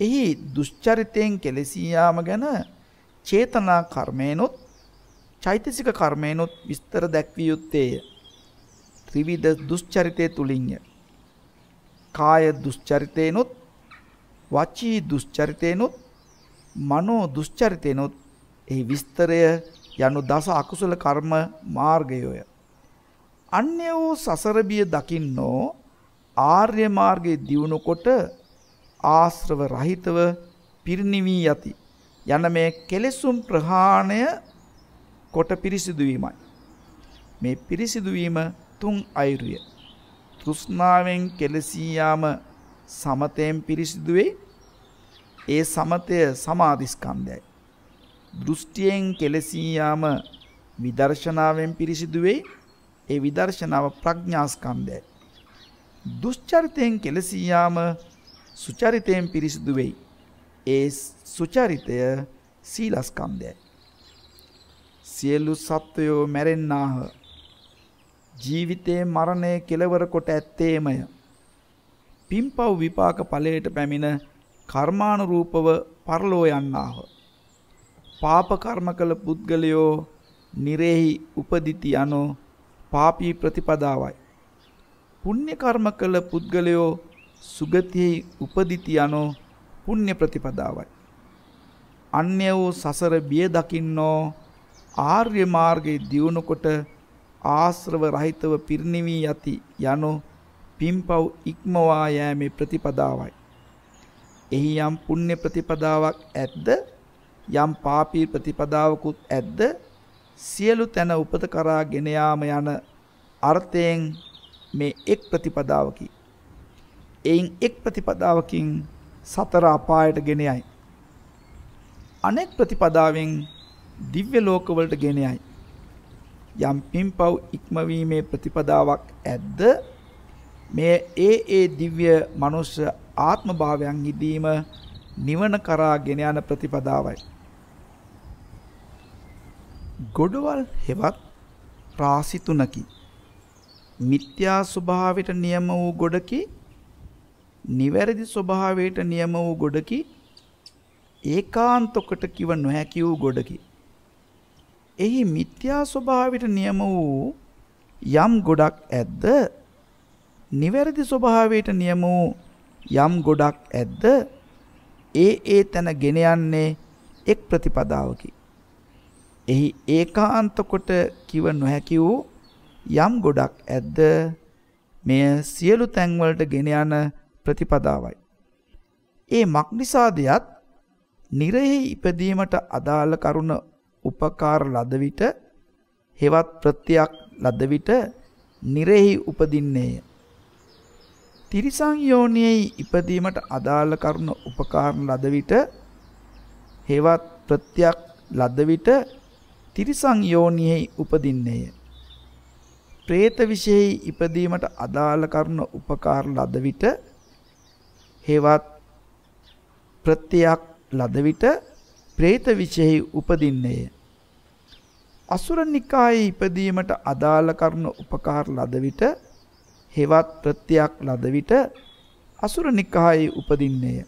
එහි දුෂ්චරිතයෙන් කෙලෙසියාම ගැන චේතනා කර්මයනොත් චෛතසික කර්මයනොත් විස්තර දැක්විය යුත්තේය. ත්‍රිවිධ දුෂ්චරිතය තුලින්ය. කාය දුෂ්චරිතයනොත් වචී දුෂ්චරිතයනොත් මනෝ දුෂ්චරිතයනොත් එහි විස්තරය යනු දස අකුසල කර්ම මාර්ගයෝය. අන්‍ය වූ සසරබිය දකින්නෝ ආර්ය මාර්ගයේ දියුණු කොට ආශ්‍රව රහිතව පිරිණිවී යති. යන මේ කෙලෙසුම් ප්‍රහාණය කොට පිරිසිදු වීමයි. මේ පිරිසිදු වීම තුන් අයුරිය. තෘෂ්ණාවෙන් කෙලසී යාම සමතයෙන් පිරිසිදු වෙයි. ඒ සමතය සමාධිස්කන්ධයයි. දෘෂ්ටියෙන් කෙලසී යාම විදර්ශනාවෙන් පිරිසිදු වෙයි. ඒ විදර්ශනාව ප්‍රඥාස්කන්ධයයි. දුෂ්චරිතයෙන් කෙලසී යාම සුචරිතයෙන් පිරිසිදු වෙයි. ඒ සුචරිතය සීලස්කන්ධයයි. සියලු සත්වයෝ මැරෙන්නාහ. ජීවිතයේ මරණය කෙලවර කොට ඇත්තේමය. පින්පව් විපාක ඵලයට පැමිණ කර්මානුරූපව පරලෝ යන්නාහ. පාප කර්ම කළ පුද්ගලයෝ නිරෙහි උපදිති යනෝ පාපී ප්‍රතිපදාවයි. පුණ්‍ය කර්ම කළ පුද්ගලයෝ සුගතියෙහි උපදිති යනෝ පුණ්‍ය ප්‍රතිපදාවයි. අන්‍ය වූ සසර බිය දකින්නෝ ආර්ය මාර්ගයේ දියුණුකොට ආශ්‍රව රහිතව පිරිණිවී යති යනෝ පින්පව් ඉක්මවා යෑමේ ප්‍රතිපදාවයි. එහි යම් පුණ්‍ය ප්‍රතිපදාවක් ඇද්ද යම් පාපී ප්‍රතිපදාවකුත් ඇද්ද සියලු තැන උපත කරා ගෙන යාම යන අර්ථයෙන් මේ එක් ප්‍රතිපදාවකි. එයින් එක් ප්‍රතිපදාවකින් සතර අපායට ගෙන යයි. අනෙක් ප්‍රතිපදාවෙන් දිව්‍ය ලෝකවලට ගෙන යයි. යම් පින්පව් ඉක්මවීමේ ප්‍රතිපදාවක් ඇද්ද මේ ඒ ඒ දිව්‍ය මනුෂ්‍ය ආත්ම භාවයන් හිදීම නිවන කරා ගෙන යන ප්‍රතිපදාවයි. ගොඩවල් හෙවත් රාසි තුනකි. මිත්‍යා ස්වභාවයට නියම වූ ගොඩකි නිවැරදි ස්වභාවයට නියම වූ ගොඩකි ඒකාන්තොකට කිව නොහැකි වූ ගොඩකි. එහි මිත්‍යා ස්වභාවයට නියම වූ යම් ගොඩක් ඇද්ද නිවැරදි ස්වභාවයට නියම වූ යම් ගොඩක් ඇද්ද ඒ ඒ තැන ගෙන යන්නේ එක් ප්‍රතිපදාවකි. එහි ඒකාන්තකොට කිව නොහැකි වූ යම් ගොඩක් ඇද්ද මෙය සියලු තැන්වලට ගෙන යන ප්‍රතිපදාවයි. ඒ මක්නිසාදයත් නිරෙහි ඉපදීමට අදාළ කරුණ උපකාර ලද විට හෙවත් ප්‍රත්‍යක් ලද විට නිරෙහි උපදින්නේය. තිරිසන් යෝනියෙහි ඉපදීමට අදාළ කරුණ උපකාර ලද විට හෙවත් ප්‍රත්‍යක් ලද විට තිරිසන් යෝනියෙහි උපදින්නේය. പ്രേත විශේෂෙහි ඉපදීමට අදාළ කරුණ උපකාර ලද විට හේවත් ප්‍රත්‍යක් ලද විට പ്രേත විශේෂෙහි උපදින්නේය. අසුර නිකායේ ඉපදීමට අදාළ කරුණු උපකාර ලද විට හේවත් ප්‍රත්‍යක් ලද විට අසුර නිකායේ උපදින්නේය.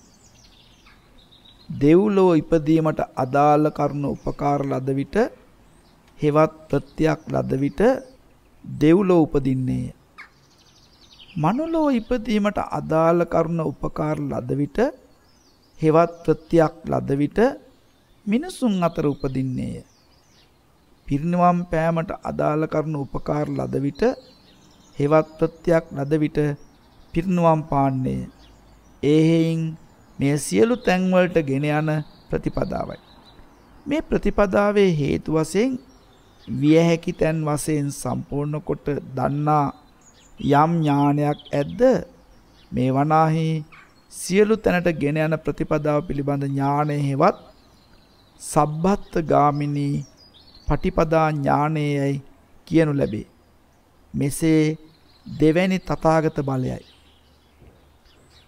දෙව්ලෝ ඉපදීමට අදාළ කරුණු උපකාර ලද විට හෙවත් ප්‍රත්‍යක් ලද විට දෙව්ලෝ උපදින්නේය. මනුලෝ ඉපදීමට අදාළ කරුණ උපකාර ලද විට හෙවත් ප්‍රත්‍යක් ලද විට මිනිසුන් අතර උපදින්නේය. පිරිනිවන් පෑමට අදාළ කරුණ උපකාර ලද විට හෙවත් ප්‍රත්‍යක් ලද විට පිරිනිවන් පාන්නේය. ඒහෙයින් මේ සියලු තැන්වලට ගෙන යන ප්‍රතිපදාවයි. මේ ප්‍රතිපදාවේ හේතු වශයෙන් විය හැකි තැන් වශයෙන් සම්පූර්ණ කොට දන්නා යම් ඥානයක් ඇද්ද මේ වනාහි සියලු තැනට ගෙන යන ප්‍රතිපදාව පිළිබඳ ඥානයෙහිවත් සබ්බත්ත ගාමිනී පටිපදා ඥානයයි කියනු ලැබේ. මෙසේ දෙවැනි තථාගත බලයයි.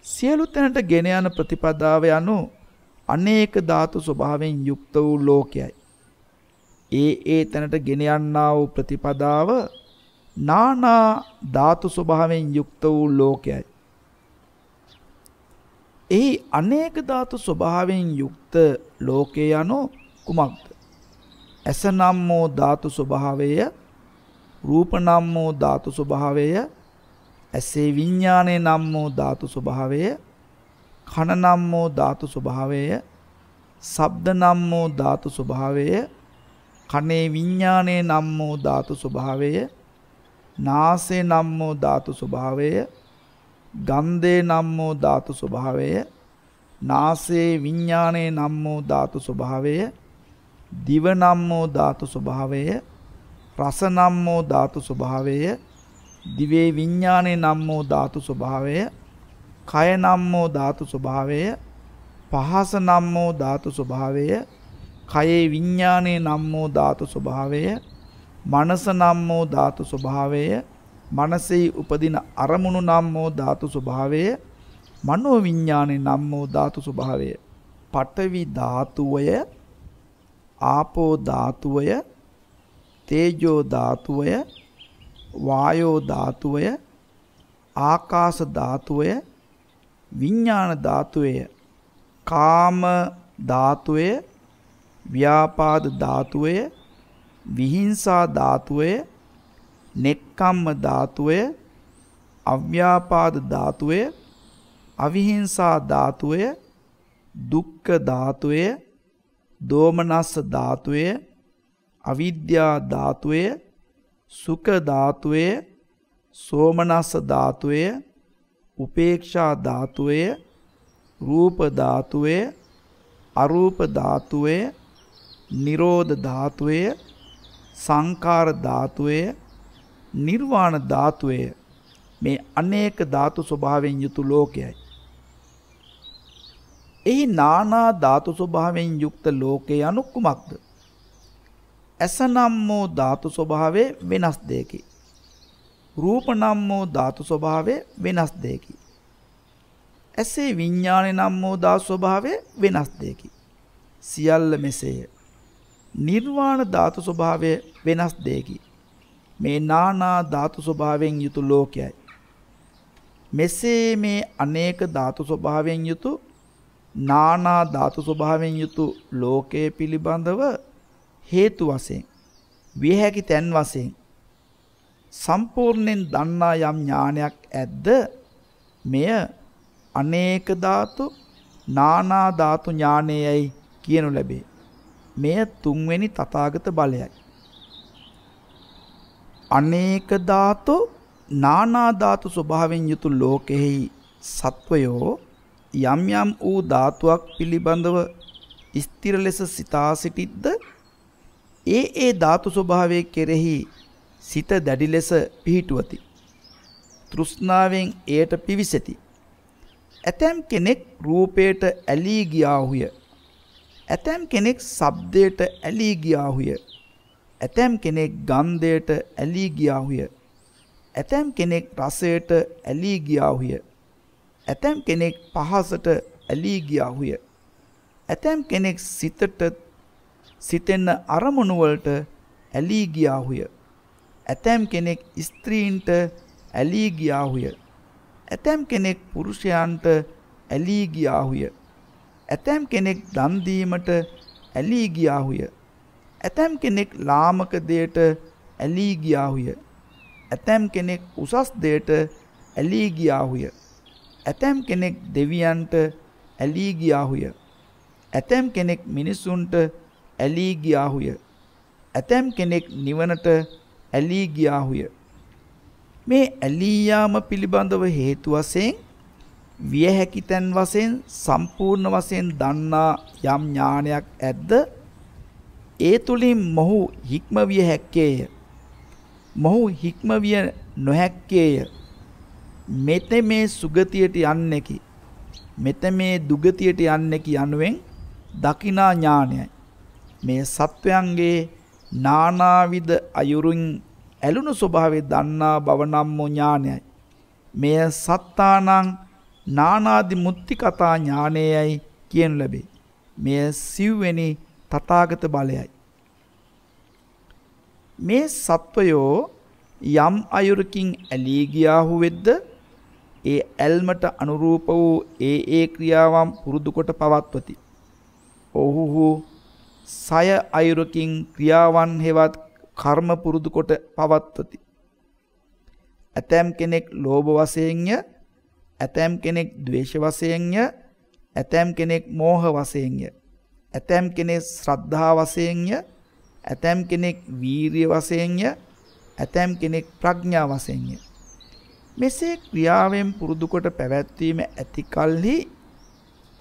සියලු තැනට ගෙන යන ප්‍රතිපදාව යනු අනේක ධාතු ස්වභාවයෙන් යුක්ත වූ ලෝකයයි. ඒ ඒ තැනට ගෙන යන්නා වූ ප්‍රතිපදාව නානා ධාතු ස්වභාවයෙන් යුක්ත වූ ලෝකයයි. එහි අනේක ධාතු ස්වභාවයෙන් යුක්ත ලෝකය යනු කුමක්ද? ඇස නම් වූ ධාතු ස්වභාවය, රූප නම් වූ ධාතු ස්වභාවය, ඇසේ විඥානයේ නම් වූ ධාතු ස්වභාවය, කන නම් වූ ධාතු ස්වභාවය, ශබ්ද නම් වූ ධාතු ස්වභාවය, කනේ විඥානයේ නම් වූ ධාතු ස්වභාවය නාසේ නම් වූ ධාතු ස්වභාවය ගන්ධේ නම් වූ ධාතු ස්වභාවය නාසේ විඥානයේ නම් වූ ධාතු ස්වභාවය දිව නම් වූ ධාතු ස්වභාවය රස නම් වූ ධාතු ස්වභාවය දිවේ විඥානයේ නම් වූ ධාතු ස්වභාවය කය නම් වූ ධාතු ස්වභාවය පහස නම් වූ ධාතු ස්වභාවය කයේ විඥානයේ නම් වූ ධාතු ස්වභාවය මනස නම් වූ ධාතු ස්වභාවය මනසෙහි උපදින අරමුණු නම් වූ ධාතු ස්වභාවය මනෝ විඥානේ නම් වූ ධාතු ස්වභාවය පඨවි ධාතුවය ආපෝ ධාතුවය තේජෝ ධාතුවය වායෝ ධාතුවය ආකාශ ධාතුවය විඥාන ධාතුවය කාම ධාතුවය ව්‍යාපාද ධාතුවය විහිංසා ධාතුවේ නෙක්කම්ම ධාතුවේ අව්‍යාපාද ධාතුවේ අවිහිංසා ධාතුවේ දුක්ඛ ධාතුවේ දෝමනස්ස ධාතුවේ අවිද්‍යා ධාතුවේ සුඛ ධාතුවේ සෝමනස්ස ධාතුවේ උපේක්ෂා ධාතුවේ රූප ධාතුවේ අරූප ධාතුවේ නිරෝධ ධාතුවේ සංඛාර ධාතුවය නිර්වාණ ධාතුවය මේ අනේක ධාතු ස්වභාවයෙන් යුතු ලෝකයයි. එහි නානා ධාතු ස්වභාවයෙන් යුක්ත ලෝකේ යනු කුමක්ද? ඇස නම් වූ ධාතු ස්වභාවයේ වෙනස් දෙයකි. රූප නම් වූ ධාතු ස්වභාවයේ වෙනස් දෙයකි. ඇසේ විඥාන නම් වූ ධාතු ස්වභාවයේ වෙනස් දෙයකි. සියල්ල මෙසේය. නිර්වාණ ධාතු ස්වභාවය වෙනස් දෙකි. මේ නානා ධාතු ස්වභාවයෙන් යුතු ලෝකයයි. මෙසේ මේ අනේක ධාතු ස්වභාවයෙන් යුතු නානා ධාතු ස්වභාවයෙන් යුතු ලෝකයේ පිළිබඳව හේතු වශයෙන් විහැකි තැන් වශයෙන් සම්පූර්ණයෙන් දන්නා යම් ඥානයක් ඇද්ද මෙය අනේක ධාතු නානා ධාතු ඥානයයි කියනු ලැබේ මෙය තුන්වැනි තථාගත බලයයි. අනේක ධාතු නානා ධාතු ස්වභාවයෙන් යුතු ලෝකෙහි සත්වයෝ යම් යම් වූ ධාතුවක් පිළිබඳව ස්ථිර ලෙස සිතා සිටිද්ද ඒ ඒ ධාතු ස්වභාවයේ කෙරෙහි සිත දැඩි ලෙස පිහිටුවති. තෘෂ්ණාවෙන් එයට පිවිසෙති. ඇතැම් කෙනෙක් රූපයට ඇලී ගියාහුය. ඇතැම් කෙනෙක් ශබ්දයට ඇලී ගියාහුය. ඇතැම් කෙනෙක් ගන්ධයට ඇලී ගියාහුය. ඇතැම් කෙනෙක් රසයට ඇලී ගියාහුය. ඇතැම් කෙනෙක් පහසට ඇලී ගියාහුය. ඇතැම් කෙනෙක් සිතට සිතෙන්න අරමුණු වලට ඇලී ගියාහුය. ඇතැම් කෙනෙක් ස්ත්‍රීන්ට ඇලී ගියාහුය. ඇතැම් කෙනෙක් පුරුෂයන්ට ඇලී ගියාහුය. ඇතැම් කෙනෙක් දන් දීමට ඇලී ගියාහුය. ඇතැම් කෙනෙක් ලාමක දෙයට ඇලී ගියාහුය. ඇතැම් කෙනෙක් උසස් දෙයට ඇලී ගියාහුය. ඇතැම් කෙනෙක් දෙවියන්ට ඇලී ගියාහුය. ඇතැම් කෙනෙක් මිනිසුන්ට ඇලී ගියාහුය. ඇතැම් කෙනෙක් නිවනට ඇලී ගියාහුය. මේ ඇලී යාම පිළිබඳව හේතු වශයෙන් විය හැකි තැන් වශයෙන් සම්පූර්ණ වශයෙන් දන්නා යම් ඥානයක් ඇද්ද ඒ තුලින් මොහු හික්මවිය හැක්කේය මොහු හික්මවිය නොහැක්කේය මෙත මේ සුගතියට යන්නේකි මෙත මේ දුගතියට යන්නේකි යනුවෙන් දකිනා ඥානයයි මේ සත්වයන්ගේ නානාවිද අයුරුන් ඇලුණු ස්වභාවය දන්නා බව නම් ඥානයයි මෙය සත්තානං නානාදි මුත්ති කතා ඥානයයි කියනු ලැබේ. මෙය සිව්වෙනි තථාගත බලයයි. මේ සත්වයෝ යම් අයුරකින් ඇලී ගියාහු වෙද්ද ඒ ඇල්මට අනුරූප වූ ඒ ඒ ක්‍රියාවන් පුරුදු කොට පවත්වති. ඔහුහු සය අයුරකින් ක්‍රියාවන් හෙවත් කර්ම පුරුදු කොට පවත්වති. ඇතැම් කෙනෙක් ලෝභ වශයෙන්ය ඇතැම් කෙනෙක් ද්වේෂ වශයෙන්ය ඇතැම් කෙනෙක් මෝහ වශයෙන්ය ඇතැම් කෙනෙක් ශ්‍රද්ධා වශයෙන්ය ඇතැම් කෙනෙක් වීරිය වශයෙන්ය ඇතැම් කෙනෙක් ප්‍රඥා වශයෙන්ය මෙසේ ක්‍රියාවෙන් පුරුදු කොට පැවැත්වීම ඇති කලෙහි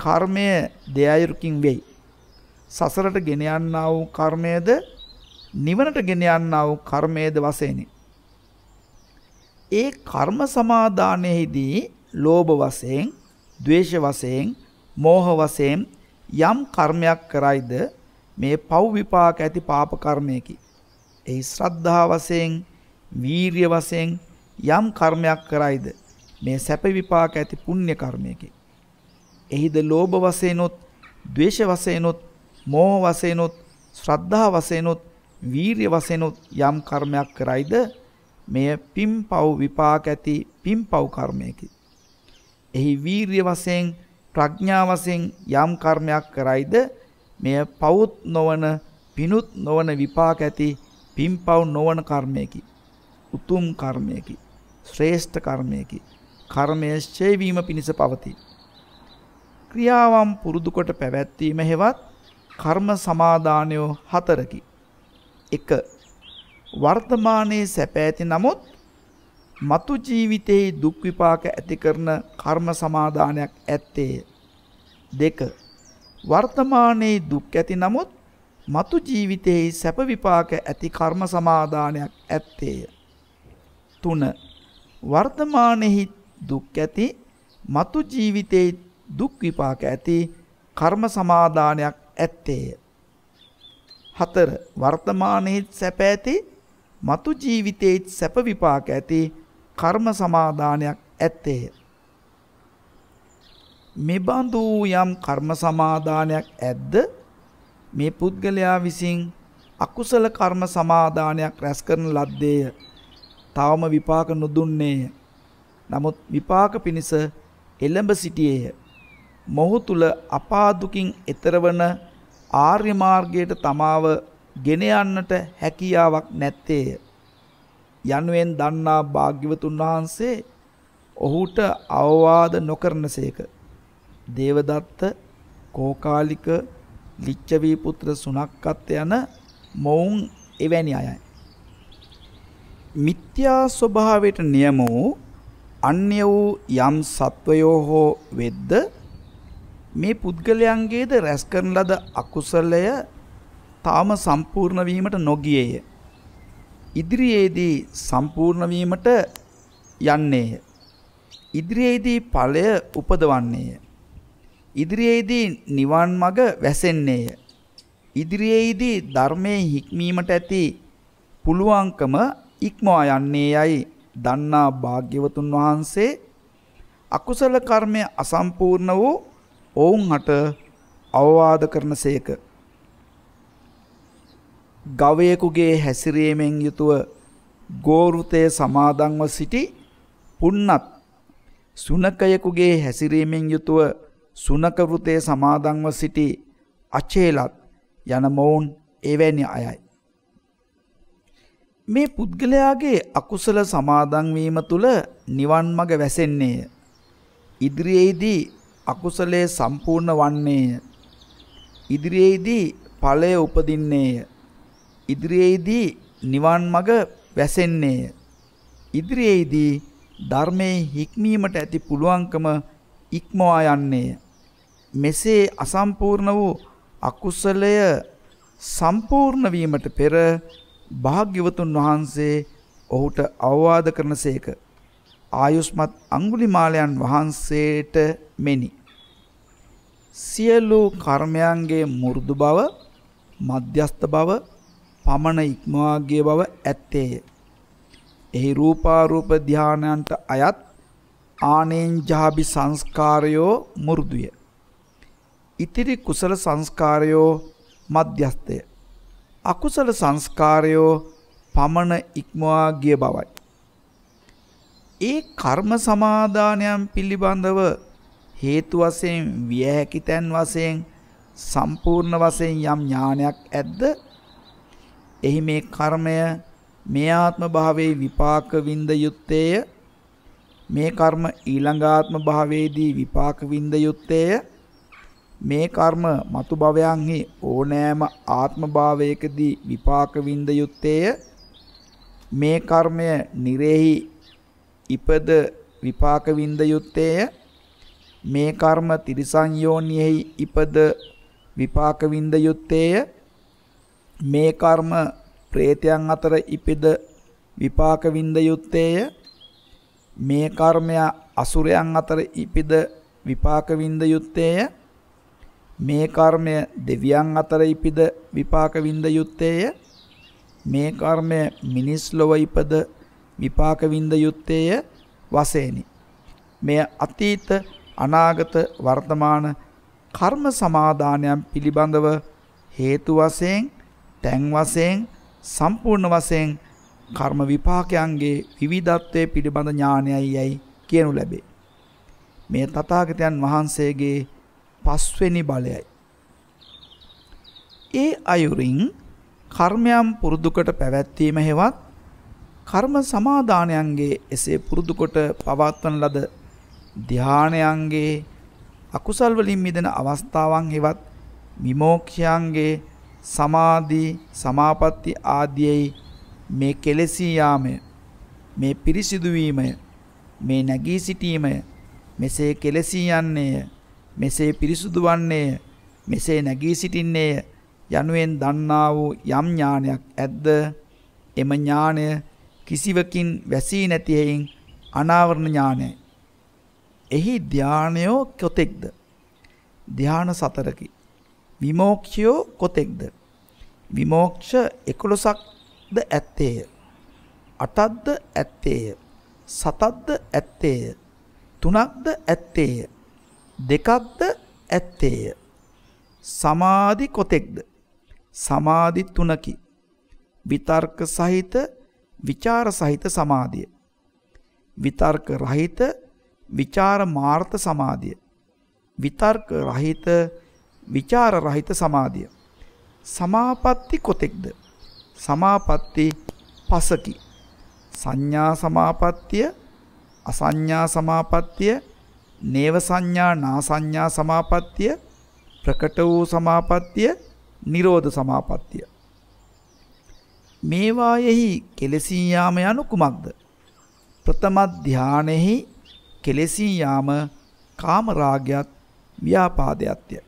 කර්මය දෙයයුරකින් වෙයි සසරට ගෙන යන්නා වූ කර්මයේද නිවනට ගෙන යන්නා වූ කර්මයේද වශයෙන් ඒ කර්ම සමාදානයේදී ලෝභ වශයෙන්, ද්වේෂ වශයෙන්, මෝහ වශයෙන් යම් කර්මයක් කරයිද මේ පව් විපාක ඇති පාප කර්මයකි. එහි ශ්‍රද්ධා වශයෙන්, වීරිය වශයෙන් යම් කර්මයක් කරයිද මේ සැප විපාක ඇති පුණ්‍ය කර්මයකි. එහිද ලෝභ වශයෙන්ොත්, ද්වේෂ වශයෙන්ොත්, මෝහ වශයෙන්ොත්, ශ්‍රද්ධා වශයෙන්ොත්, වීරිය වශයෙන්ොත් යම් කර්මයක් කරයිද මෙය පිම්පව් විපාක ඇති පිම්පව් කර්මයකි. එහි වීරිය වශයෙන් ප්‍රඥා වශයෙන් යම් කර්මයක් කරයිද මෙය පවුත් නොවන පිනුත් නොවන විපාක ඇති පින්පව් නොවන කර්මයකි උතුම් කර්මයකි ශ්‍රේෂ්ඨ කර්මයකි කර්මය ශේවීම පිණිස පවතී ක්‍රියාවම් පුරුදු කොට පැවැත්වීම හෙවත් කර්ම සමාදානයෝ හතරකි 1 වර්තමානයේ සැප ඇති නමුත් මතු ජීවිතයේ දුක් විපාක ඇති කරන කර්ම සමාදානයක් ඇත්තේය. දෙක වර්තමානයේ දුක් ඇති නමුත් මතු ජීවිතයේ සැප විපාක ඇති කර්ම සමාදානයක් ඇත්තේය. තුන වර්තමානෙහි දුක් ඇති මතු ජීවිතයේ දුක් විපාක ඇති කර්ම සමාදානයක් ඇත්තේය. හතර වර්තමානයේ සැප ඇති මතු ජීවිතයේ සැප විපාක ඇති කර්ම සමාදානයක් ඇත්තේය. මෙබඳු යම් කර්ම සමාදානයක් ඇද්ද මේ පුද්ගලයා විසින් අකුසල කර්ම සමාදානයක් රැස් කරන ලද්දේය. තවම විපාක නොදුන්නේය. නමුත් විපාක පිණිස එළඹ සිටියේය. මොහු තුල අපාදුකින් එතරවන ආර්ය මාර්ගයට තමාව ගෙන යන්නට හැකියාවක් නැත්තේය. යනුවෙන් දන්නා භාග්‍යවතුන් වහන්සේ ඔහුට අවවාද නොකරනසේක. දේවදත්ත, කෝකාලික, ලිච්ඡවී පුත්‍ර සුනක්කත් යන මොවුන් එවැනි අයයි. මිත්‍යා ස්වභාවයට නියම වූ අන්‍ය වූ යම් සත්වයෝ හෝ වෙද්ද මේ පුද්ගලයන්ගේද රැස් කරන ලද අකුසලය තාම සම්පූර්ණ වීමට නොගියේය. ඉදිරියේදී සම්පූර්ණ වීමට යන්නේය. ඉදිරියේදී ඵලය උපදවන්නේය. ඉදිරියේදී නිවන් මඟ වැසෙන්නේය. ඉදිරියේදී ධර්මයේ හික්මීමට ඇති පුළුවන්කම ඉක්මවා යන්නේයයි දන්නා භාග්‍යවතුන් වහන්සේ අකුසල කර්මය අසම්පූර්ණ වූ ඔවුන් හට අවවාද කරනසේක. ගවයෙකුගේ හැසිරීමෙන් යුතුව ගෝරුතේ සමාදන්ව සිටි පුන්නත් සුනකයෙකුගේ හැසිරීමෙන් යුතුව සුනක වෘතේ සමාදන්ව සිටි අචේලත් යන මොවුන් එවැනි අයයි. මේ පුද්ගලයාගේ අකුසල සමාදන්වීම තුළ නිවන් මඟ වැසෙන්නේය. ඉදිරියේදී අකුසලයේ සම්පූර්ණ වන්නේය. ඉදිරියේදී ඵලය උපදින්නේය. ඉදිරියේදී නිවන් මඟ වැසෙන්නේය. ඉදිරියේදී ධර්මයේ හික්මීමට ඇති පුළුවන්කම ඉක්මවා යන්නේය. මෙසේ අසම්පූර්ණ වූ අකුසලය සම්පූර්ණ වීමට පෙර භාග්‍යවතුන් වහන්සේ ඔහුට අවවාද කරනසේක. ආයුෂ්මත් අඟුලිමාලයන් වහන්සේට මෙනි. සියලු කර්මයන්ගේ මුරුදු බව, මධ්‍යස්ත බව, පමණ ඉක්මවා ගිය බව ඇත්තේය. එහි රූපාරූප ධානයන්ට අයත් ආනේන්ජාබි සංස්කාරයෝ මු르දුය. ඉතිරි කුසල සංස්කාරයෝ මධ්‍යස්තය. අකුසල සංස්කාරයෝ පමණ ඉක්මවා ගිය බවයි. ඒ කර්ම සමාදානයන් පිළිබඳව හේතු වශයෙන් විය හැකි තැන් වශයෙන් සම්පූර්ණ වශයෙන් යම් ඥානයක් ඇද්ද එහි මේ කර්මය මේ ආත්ම භාවයේ විපාක විඳ යුත්තේය මේ කර්ම ඊළඟාත්ම භාවයේදී විපාක විඳ යුත්තේය මේ කර්ම మతు භවයන්හි ඕනෑම ආත්ම භාවයකදී විපාක විඳ යුත්තේය මේ කර්මය නිරෙහි ඉපද විපාක විඳ යුත්තේය මේ කර්ම තිරිසන් යෝනියෙහි ඉපද විපාක විඳ යුත්තේය මේ කර්ම ප්‍රේතයන් අතර ඉපිද විපාක විඳ යුත්තේය මේ කර්මය අසුරයන් අතර ඉපිද විපාක විඳ යුත්තේය මේ කර්මය දෙවියන් අතර ඉපිද විපාක විඳ යුත්තේය මේ කර්මය මිනිස් ලොව ඉපද විපාක විඳ යුත්තේය වශයෙන්ි මෙය අතීත අනාගත වර්තමාන කර්ම සමාදානයන් පිළිබඳව හේතු වශයෙන් තැන් වශයෙන් සම්පූර්ණ වශයෙන් කර්ම විපාකයන්ගේ විවිධත්වයේ පිළිබඳ ඥානයයි යයි කියනු ලැබේ. මේ තථාගතයන් වහන්සේගේ පස්වෙනි බලයයි. ඒ අයුරින් කර්මයන් පුරුදුකට පැවැත්වීම හෙවත් කර්ම සමාදානයන්ගේ එසේ පුරුදුකොට පවත්වන ලද ධානයන්ගේ අකුසල් වලින් මිදෙන අවස්ථාවන් හෙවත් විමෝක්ෂයන්ගේ සමාධි සමාපatti ආදීයි මේ කෙලෙසී යාමය මේ පිරිසිදු වීමය මේ නැගී සිටීමය මෙසේ කෙලෙසී යන්නේය මෙසේ පිරිසුදු වන්නේය මෙසේ නැගී සිටින්නේය යනුවෙන් දන්නා වූ යම් ඥානයක් ඇද්ද එම ඥානය කිසිවකින් වැසී නැති හේයින් අනාවරණ ඥානයයි එහි ධානයෝ කොතෙක්ද ධාන සතරකි විමෝක්ෂයෝ කොතෙක්ද විමෝක්ෂ 11ක්ද ඇත්තේය 8ක්ද ඇත්තේය 7ක්ද ඇත්තේය 3ක්ද ඇත්තේය 2ක්ද ඇත්තේය සමාධි කොතෙක්ද සමාධි තුනකි විතර්ක සහිත විචාර සහිත සමාධිය විතර්ක රහිත විචාර මාර්ථ සමාධිය විතර්ක රහිත විචාර රහිත සමාධිය. සමාපatti කොතෙක්ද? සමාපatti පසකි. සංඥා සමාපත්තිය, අසඤ්ඤා සමාපත්තිය, නේව සංඥා නාසඤ්ඤා සමාපත්තිය, ප්‍රකට වූ සමාපත්තිය, නිරෝධ සමාපත්තිය. මේවායෙහි කෙලසී යාම යනු කුමක්ද? ප්‍රථම ධානයෙහි කෙලසී යාම කාම රාගයත් ව්‍යාපාදයත්ය.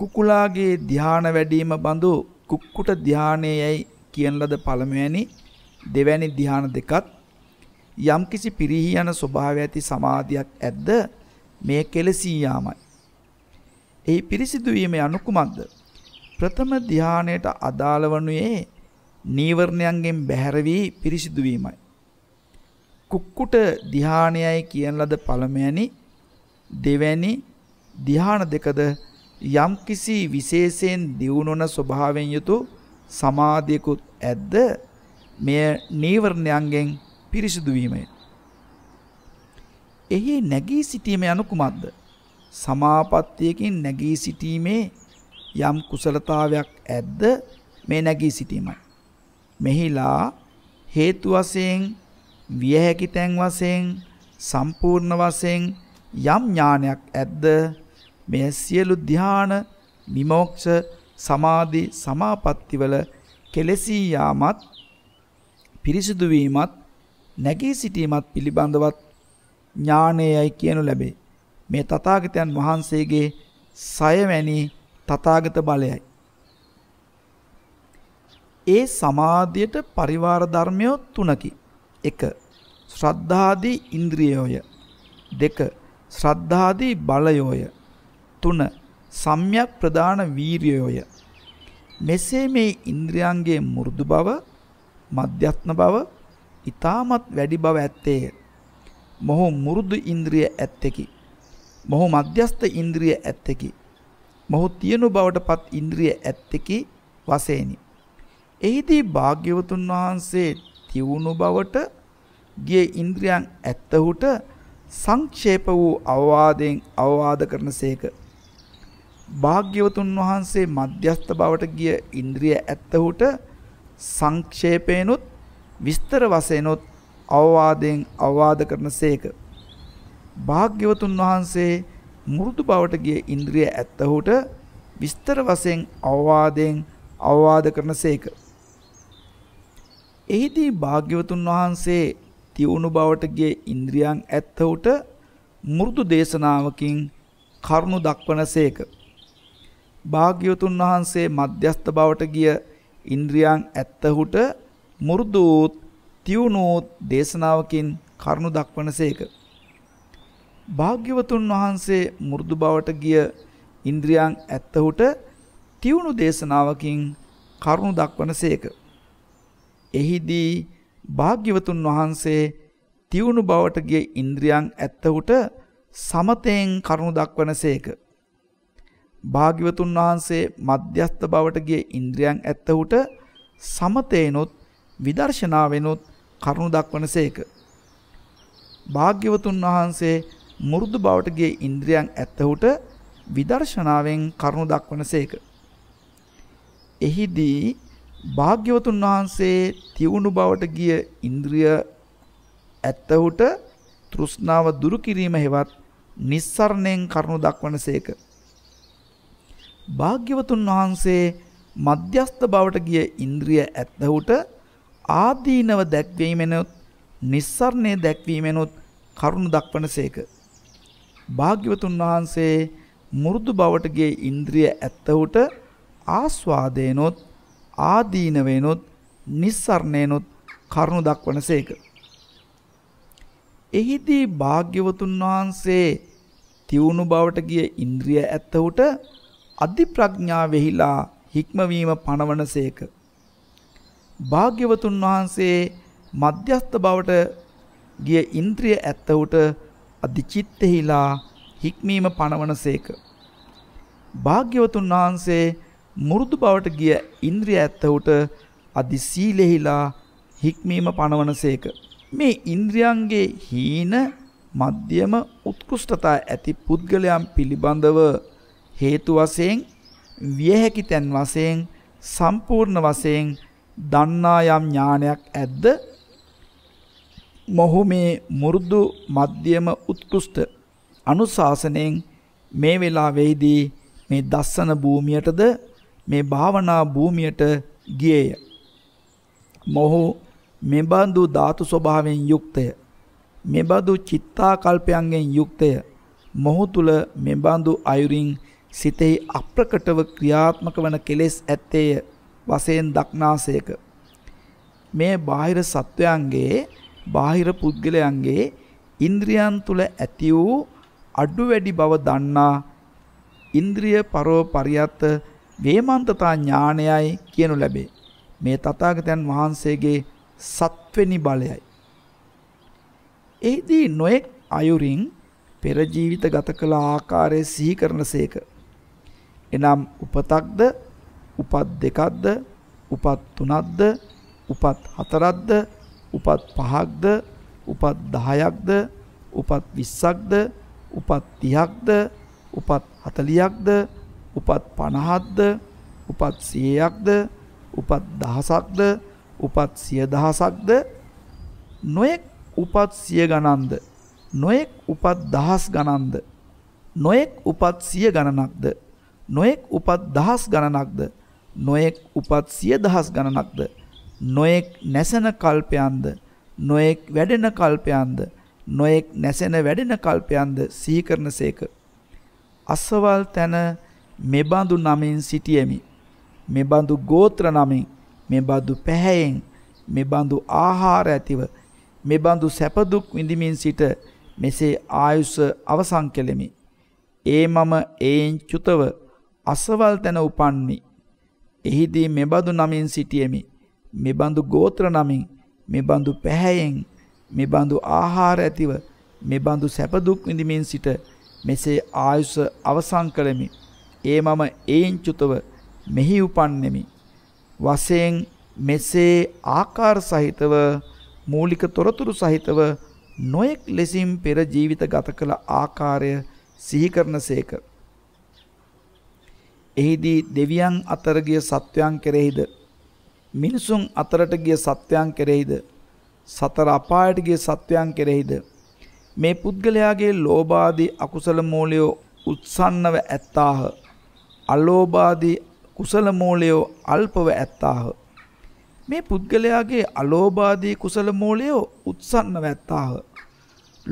කුකුලාගේ ධ්‍යාන වැඩිම බඳු කුක්කුට ධ්‍යානයේයි කියන ලද පළමුවැනි දෙවැනි ධ්‍යාන දෙකත් යම්කිසි පිරිහි යන ස්වභාවය ඇති සමාධියක් ඇද්ද මේ කෙලසී යාමයි. එහි පිරිසිදු වීම යනු කුමක්ද? ප්‍රථම ධ්‍යානයට අදාළ වනුයේ නීවරණයන්ගෙන් බැහැර වී පිරිසිදු වීමයි. කුක්කුට ධ්‍යානයයි කියන ලද පළමුවැනි දෙවැනි ධ්‍යාන දෙකද යම්කිසි විශේෂයෙන් දියුණුවන ස්වභාවයෙන් යුතු සමාධියකුත් ඇද්ද මෙය නීවරණයන්ගෙන් පිරිසිදු වීමය. එහි නැගී සිටීම යනු කුමක්ද? සමාපත්තියකින් නැගී සිටීමේ යම් කුසලතාවයක් ඇද්ද මේ නැගී සිටීමයි. මෙහිලා හේතු වශයෙන් විය හැකි තැන් වශයෙන් සම්පූර්ණ වශයෙන් යම් ඥානයක් ඇද්ද මෙය සියලු ධ්‍යාන විමෝක්ෂ සමාධි සමාපත්තිවල කෙලෙසී යාමත් පිරිසිදු වීමත් නැගී සිටීමත් පිළිබඳවත් ඥානයයි කියනු ලැබේ. මේ තථාගතයන් වහන්සේගේ සයවැනි තථාගත බලයයි. ඒ සමාධියට පරිවාර ධර්මයෝ තුනකි. 1. ශ්‍රද්ධාදී ඉන්ද්‍රියෝය. 2. ශ්‍රද්ධාදී බලයෝය. 3 සම්‍යක් ප්‍රදාන වීරියෝය මෙසේ මේ ඉන්ද්‍රියන්ගේ මු르දු බව මධ්‍යස්න බව ඊ타මත් වැඩි බව ඇත්තේ මොහු මු르දු ඉන්ද්‍රිය ඇත්තකි මොහු මධ්‍යස්ත ඉන්ද්‍රිය ඇත්තකි මොහු තියනු බවටපත් ඉන්ද්‍රිය ඇත්තකි වශයෙන්ි එහිදී භාග්‍යවතුන් වහන්සේ තියුණු බවට ගිය ඉන්ද්‍රියන් ඇත්තහුට සංක්ෂේප වූ අවවාදයෙන් අවවාද කරනසේක භාග්‍යවතුන් වහන්සේ මධ්‍යස්ත බවට ගිය ඉන්ද්‍රිය ඇත්තහුට සංක්ෂේපේනොත් විස්තර වශයෙන්ොත් අවවාදයෙන් අවවාද කරනසේක. භාග්‍යවතුන් වහන්සේ මුරුදු බවට ගිය ඉන්ද්‍රිය ඇත්තහුට විස්තර වශයෙන් අවවාදයෙන් අවවාද කරනසේක. එහිදී භාග්‍යවතුන් වහන්සේ තියුණු බවට ගිය ඉන්ද්‍රියන් ඇත්තහුට මුරුදු දේශනාවකින් කරුණු දක්වනසේක. භාග්‍යවතුන් වහන්සේ මධ්‍යස්ත බවට ගිය ඉන්ද්‍රියන් ඇත්තහුට මු르දුත් තියුණුත් දේශනාවකින් කරුණු දක්වනසේක. භාග්‍යවතුන් වහන්සේ මු르දු බවට ගිය ඉන්ද්‍රියන් ඇත්තහුට තියුණු දේශනාවකින් කරුණු දක්වනසේක. එහිදී භාග්‍යවතුන් වහන්සේ තියුණු බවට ගිය ඉන්ද්‍රියන් ඇත්තහුට සමතයෙන් කරුණු දක්වනසේක. භාග්‍යවතුන් වහන්සේ මධ්‍යස්ත බවට ගිය ඉන්ද්‍රියන් ඇත්තහුට සමතේනොත් විදර්ශනාවෙනොත් කරුණු දක්වනසේක. භාග්‍යවතුන් වහන්සේ මුරුදු බවට ගිය ඉන්ද්‍රියන් ඇත්තහුට විදර්ශනාවෙන් කරුණු දක්වනසේක. එහිදී භාග්‍යවතුන් වහන්සේ තිවුණු බවට ගිය ඉන්ද්‍රිය ඇත්තහුට තෘෂ්ණාව දුරු කිරීම හෙවත් නිස්සරණයෙන් කරුණු දක්වනසේක. භාග්‍යවතුන් වහන්සේ මධ්‍යස්ත බවට ගිය ඉන්ද්‍රිය ඇත්තහුට ආදීනව දැක්වීමෙනුත් නිස්සරණය දැක්වීමෙනුත් කරුණු දක්වනසේක. භාග්‍යවතුන් වහන්සේ මුරුදු බවට ගිය ඉන්ද්‍රිය ඇත්තහුට ආස්වාදේනොත් ආදීනවේනොත් නිස්සරණේනොත් කරුණු දක්වනසේක. එහිදී භාග්‍යවතුන් වහන්සේ තිවුණු බවට ගිය ඉන්ද්‍රිය ඇත්තහුට අධිප්‍රඥා වෙහිලා හික්මවීම පණවනසේක. භාග්‍යවතුන් වහන්සේ මධ්‍යස්ත බවට ගිය ඉන්ද්‍රිය ඇත්තහුට අධිචිත්තෙහිලා හික්මීම පණවනසේක. භාග්‍යවතුන් වහන්සේ මුරුදු බවට ගිය ඉන්ද්‍රිය ඇත්තහුට අධිසීලෙහිලා හික්මීම පණවනසේක. මේ ඉන්ද්‍රියන්ගේ හීන මධ්‍යම උත්කෘෂ්ඨතා ඇති පුද්ගලයන් පිළිබඳව හේතු වශයෙන් විය හැකි තැන් වශයෙන් සම්පූර්ණ වශයෙන් දන්නා යම් ඥානයක් ඇද්ද මොහු මේ මුරුදු මධ්‍යම උත්කෘෂ්ඨ අනුශාසනයෙන් මේ වෙලාවේදී මේ දස්සන භූමියටද මේ භාවනා භූමියට ගියේය. මොහු මෙබඳු ධාතු ස්වභාවයෙන් යුක්තය. මෙබඳු චිත්තාකල්පයන්ගෙන් යුක්තය. මොහු තුල මෙබඳු අයුරින් සිතෙහි අප්‍රකටව ක්‍රියාත්මක වන කෙලෙස් ඇත්තේය වශයෙන් දක්නාසයක මේ බාහිර සත්වයන්ගේ බාහිර පුද්ගලයන්ගේ ඉන්ද්‍රියන් තුල ඇති වූ අඩු වැඩි බව දන්නා ඉන්ද්‍රිය පරෝ පරියත් වේමන්තතා ඥානයයි කියනු ලැබේ මේ තථාගතයන් වහන්සේගේ සත්වෙනි බලයයි එෙහිදී නොඑක් අයුරින් පෙර ජීවිත ගත කළ ආකාරයේ සිහි කරනසේක එනම් උපතක්ද උපත් දෙකක්ද උපත් තුනක්ද උපත් හතරක්ද උපත් පහක්ද උපත් 10ක්ද උපත් 20ක්ද උපත් 30ක්ද උපත් 40ක්ද උපත් 50ක්ද උපත් 100ක්ද උපත් 1000ක්ද උපත් 10000ක්ද නොයෙක් උපත් 100 ගණන්ද නොයෙක් උපත් දහස් ගණන්ද නොයෙක් උපත් 100 ගණනක්ද නොයෙක් උපත් දහස් ගණනක්ද නොයෙක් උපත් සිය දහස් ගණනක්ද නොයෙක් නැසන කල්පයන්ද නොයෙක් වැඩෙන කල්පයන්ද නොයෙක් නැසෙන වැඩෙන කල්පයන්ද සීකරන සේක. අස්සවල් තැන මෙබඳු නමින් සිටියමි. මෙබඳු ගෝත්‍ර නමින් මෙබඳු පැහැයෙන් මෙබඳු ආහාර ඇතිව මෙබඳු සැපදුක් විඳමින් සිට මෙසේ ආයුස අවසං කෙලෙමි. ඒ මම එයින් චුතව අසවල් තැන උපන්නේ. එහිදී මෙබඳු නමින් සිටියෙමි. මෙබඳු ගෝත්‍ර නමින්, මෙබඳු පැහැයෙන්, මෙබඳු ආහාර ඇතිව, මෙබඳු සැපදුක් විඳමින් සිට මෙසේ ආයුෂ අවසන් කළෙමි. ඒ මම ඒංචුතව මෙහි උපන්නෙමි. වසයෙන් මෙසේ ආකාර සහිතව මූලික තොරතුරු සහිතව නොයෙක් ලෙසින් පෙර ජීවිත ගත කළ ආකාරය සිහිකරන සේක. එහිදී දෙවියන් අතර ගිය සත්වයන් කෙරෙහිද මිනිසුන් අතරට ගිය සත්වයන් කෙරෙහිද සතර අපායට ගිය සත්වයන් කෙරෙහිද මේ පුද්ගලයාගේ ලෝභාදී අකුසල මූලයෝ උත්සන්නව ඇත්තාහ අලෝභාදී කුසල මූලයෝ අල්පව ඇත්තාහ මේ පුද්ගලයාගේ අලෝභාදී කුසල මූලයෝ උත්සන්නව ඇත්තාහ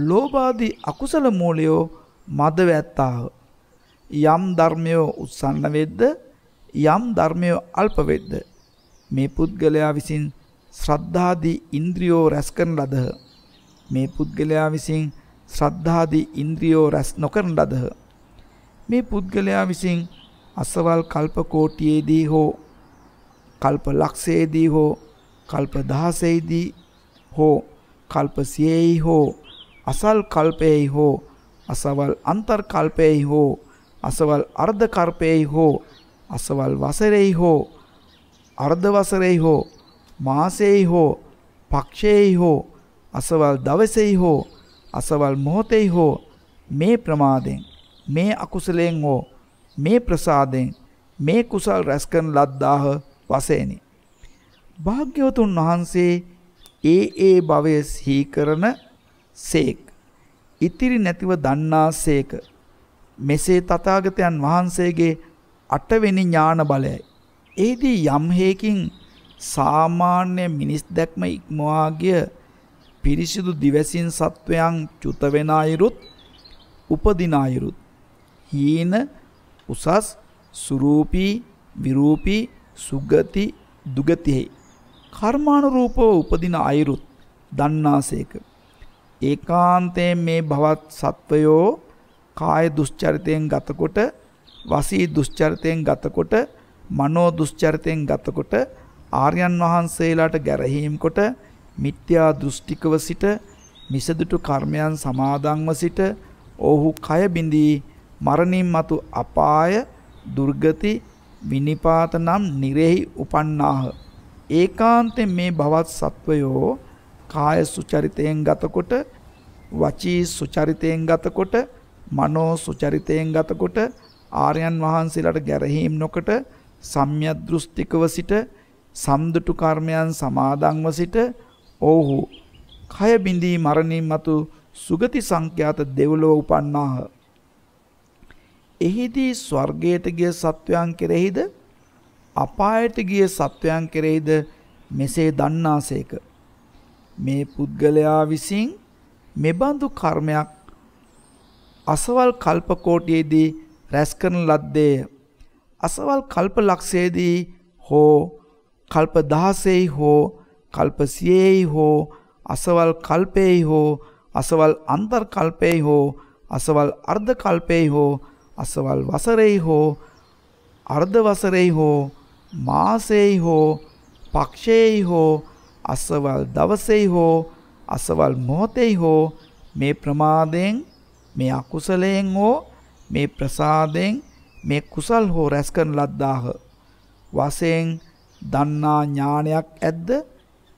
ලෝභාදී අකුසල මූලයෝ මදව ඇත්තාහ යම් ධර්මයෝ උත්සන්න වෙද්ද යම් ධර්මයෝ අල්ප වෙද්ද මේ පුද්ගලයා විසින් ශ්‍රද්ධාදී ඉන්ද්‍රියෝ රැස් කරන ලදහ මේ පුද්ගලයා විසින් ශ්‍රද්ධාදී ඉන්ද්‍රියෝ රැස් නොකරන ලදහ මේ පුද්ගලයා විසින් අසවල් කල්ප කෝටියේදී හෝ කල්ප ලක්ෂයේදී හෝ කල්ප දහසේදී හෝ කල්ප සියෙහි හෝ අසල් කල්පයෙහි හෝ අසවල් අන්තර්කල්පයෙහි හෝ අසවල් අර්ධකර්පයෙහි හෝ අසවල් වසරෙහි හෝ අර්ධ වසරෙහි හෝ මාසෙහි හෝ පක්ෂයෙහි හෝ අසවල් දවසෙහි හෝ අසවල් මොහොතෙහි හෝ මේ ප්‍රමාදයෙන් මේ අකුසලයෙන් හෝ මේ ප්‍රසාදයෙන් මේ කුසල් රැස්කරන ලද්දාහ වසේනි. භාග්‍යවතුන් වහන්සේ ඒ ඒ භවය සිහි කරන සේක්. ඉතිරි නැතිව දන්නා සේක. මෙසේ තථාගතයන් වහන්සේගේ අටවෙනි ඥාන බලයයි. එෙහිදී යම් හේකින් සාමාන්‍ය මිනිස් දැක්ම ඉක්මවා ගිය පිරිසිදු දිවසින් සත්වයන් චුත වෙන අයුරුත් උපදින අයුරුත් හීන උසස් සුරූපී විරූපී සුගති දුගතිෙහි කර්මානුරූපව උපදින අයුරුත් දන්නාසේක ඒකාන්තයෙන් මේ භවත් සත්වයෝ කාය දුස්චරිතයෙන් ගතකොට වසී දුස්චරිතයෙන් ගතකොට මනෝ දුස්චරිතයෙන් ගතකොට ආර්යයන් වහන්සේලාට ගැරහීම් කොට මිත්‍යා දෘෂ්ටිකව සිට මිසදුටු කර්මයන් සමාදන්ව සිට ඔහු කය බිඳී මරණින් මතු අපාය දුර්ගති විනිපාත නම් නිරෙහි උපන්නාහ ඒකාන්තයෙන් මේ භවත් සත්වයෝ කාය සුචරිතයෙන් ගතකොට වචී සුචරිතයෙන් ගතකොට මනෝ සුචරිතයෙන් ගතකොට ආර්යයන් වහන්සේලාට ගැරහීම් නොකොට සම්‍යදෘෂ්ටිකව සිට සම්දුටු කර්මයන් සමාදන්ව සිට ඔව්හු කය බිඳී මරණින් මතු සුගති සංඛ්‍යාත දෙව්ලොව උපන්නාහ. එහිදී ස්වර්ගයට ගිය සත්වයන් කෙරෙහිද අපායට ගිය සත්වයන් කෙරෙහිද මෙසේ දන්නාසේක. මේ පුද්ගලයා විසින් මෙබඳු කර්මයක් අසවල් කල්පකෝටියේදී රැස් කරන ලද්දේය. අසවල් කල්ප ලක්ෂයේදී හෝ කල්ප දහසෙයි හෝ කල්ප සියෙයි හෝ අසවල් කල්පෙයි හෝ අසවල් අන්තර් කල්පෙයි හෝ අසවල් අර්ධ කල්පෙයි හෝ අසවල් වසරෙයි හෝ අර්ධ වසරෙයි හෝ මාසෙයි හෝ පක්ෂෙයි හෝ අසවල් දවසෙයි හෝ අසවල් මොහොතෙයි හෝ මේ ප්‍රමාදයෙන් මේ අකුසලයෙන් හෝ මේ ප්‍රසාදයෙන් මේ කුසල් හෝ රැස් කරන ලද්දාහ. වශයෙන් දන්නා ඥානයක් ඇද්ද?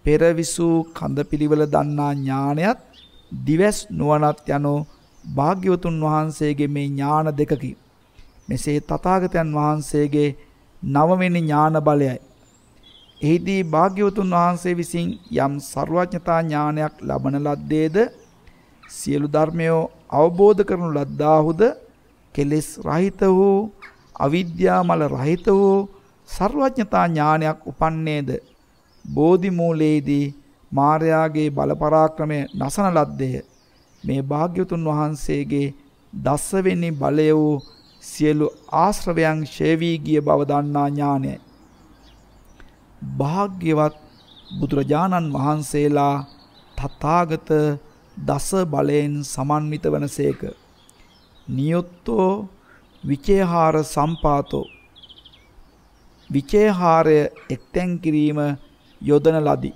පෙරවිසූ කඳපිලිවල දන්නා ඥානයත් දිවස් නුවණත් යනෝ භාග්‍යවතුන් වහන්සේගේ මේ ඥාන දෙකකි. මෙසේ තථාගතයන් වහන්සේගේ නවවෙනි ඥාන බලයයි. එහිදී භාග්‍යවතුන් වහන්සේ විසින් යම් ਸਰවඥතා ඥානයක් ලබන ලද්දේද සියලු ධර්මයෝ අවබෝධ කරනු ලද්දාහුද කෙලෙස් රහිත වූ අවිද්‍යාමල රහිත වූ ਸਰවඥතා ඥානයක් උපන්නේද බෝධි මූලයේදී මාර්යාගේ බලපරාක්‍රමය නසන ලද්දේ මේ භාග්‍යතුන් වහන්සේගේ දස්සවෙනි බලය වූ සියලු ආශ්‍රවයන් ෂේවී ගිය බව දන්නා ඥානයයි භාග්‍යවත් බුදුරජාණන් වහන්සේලා තථාගත දස බලයෙන් සමන්විත වනසේක. නියොත්තෝ විචේහාර සම්පාතෝ විචේහාරය එක්තැන් කිරීම යොදන ලදී.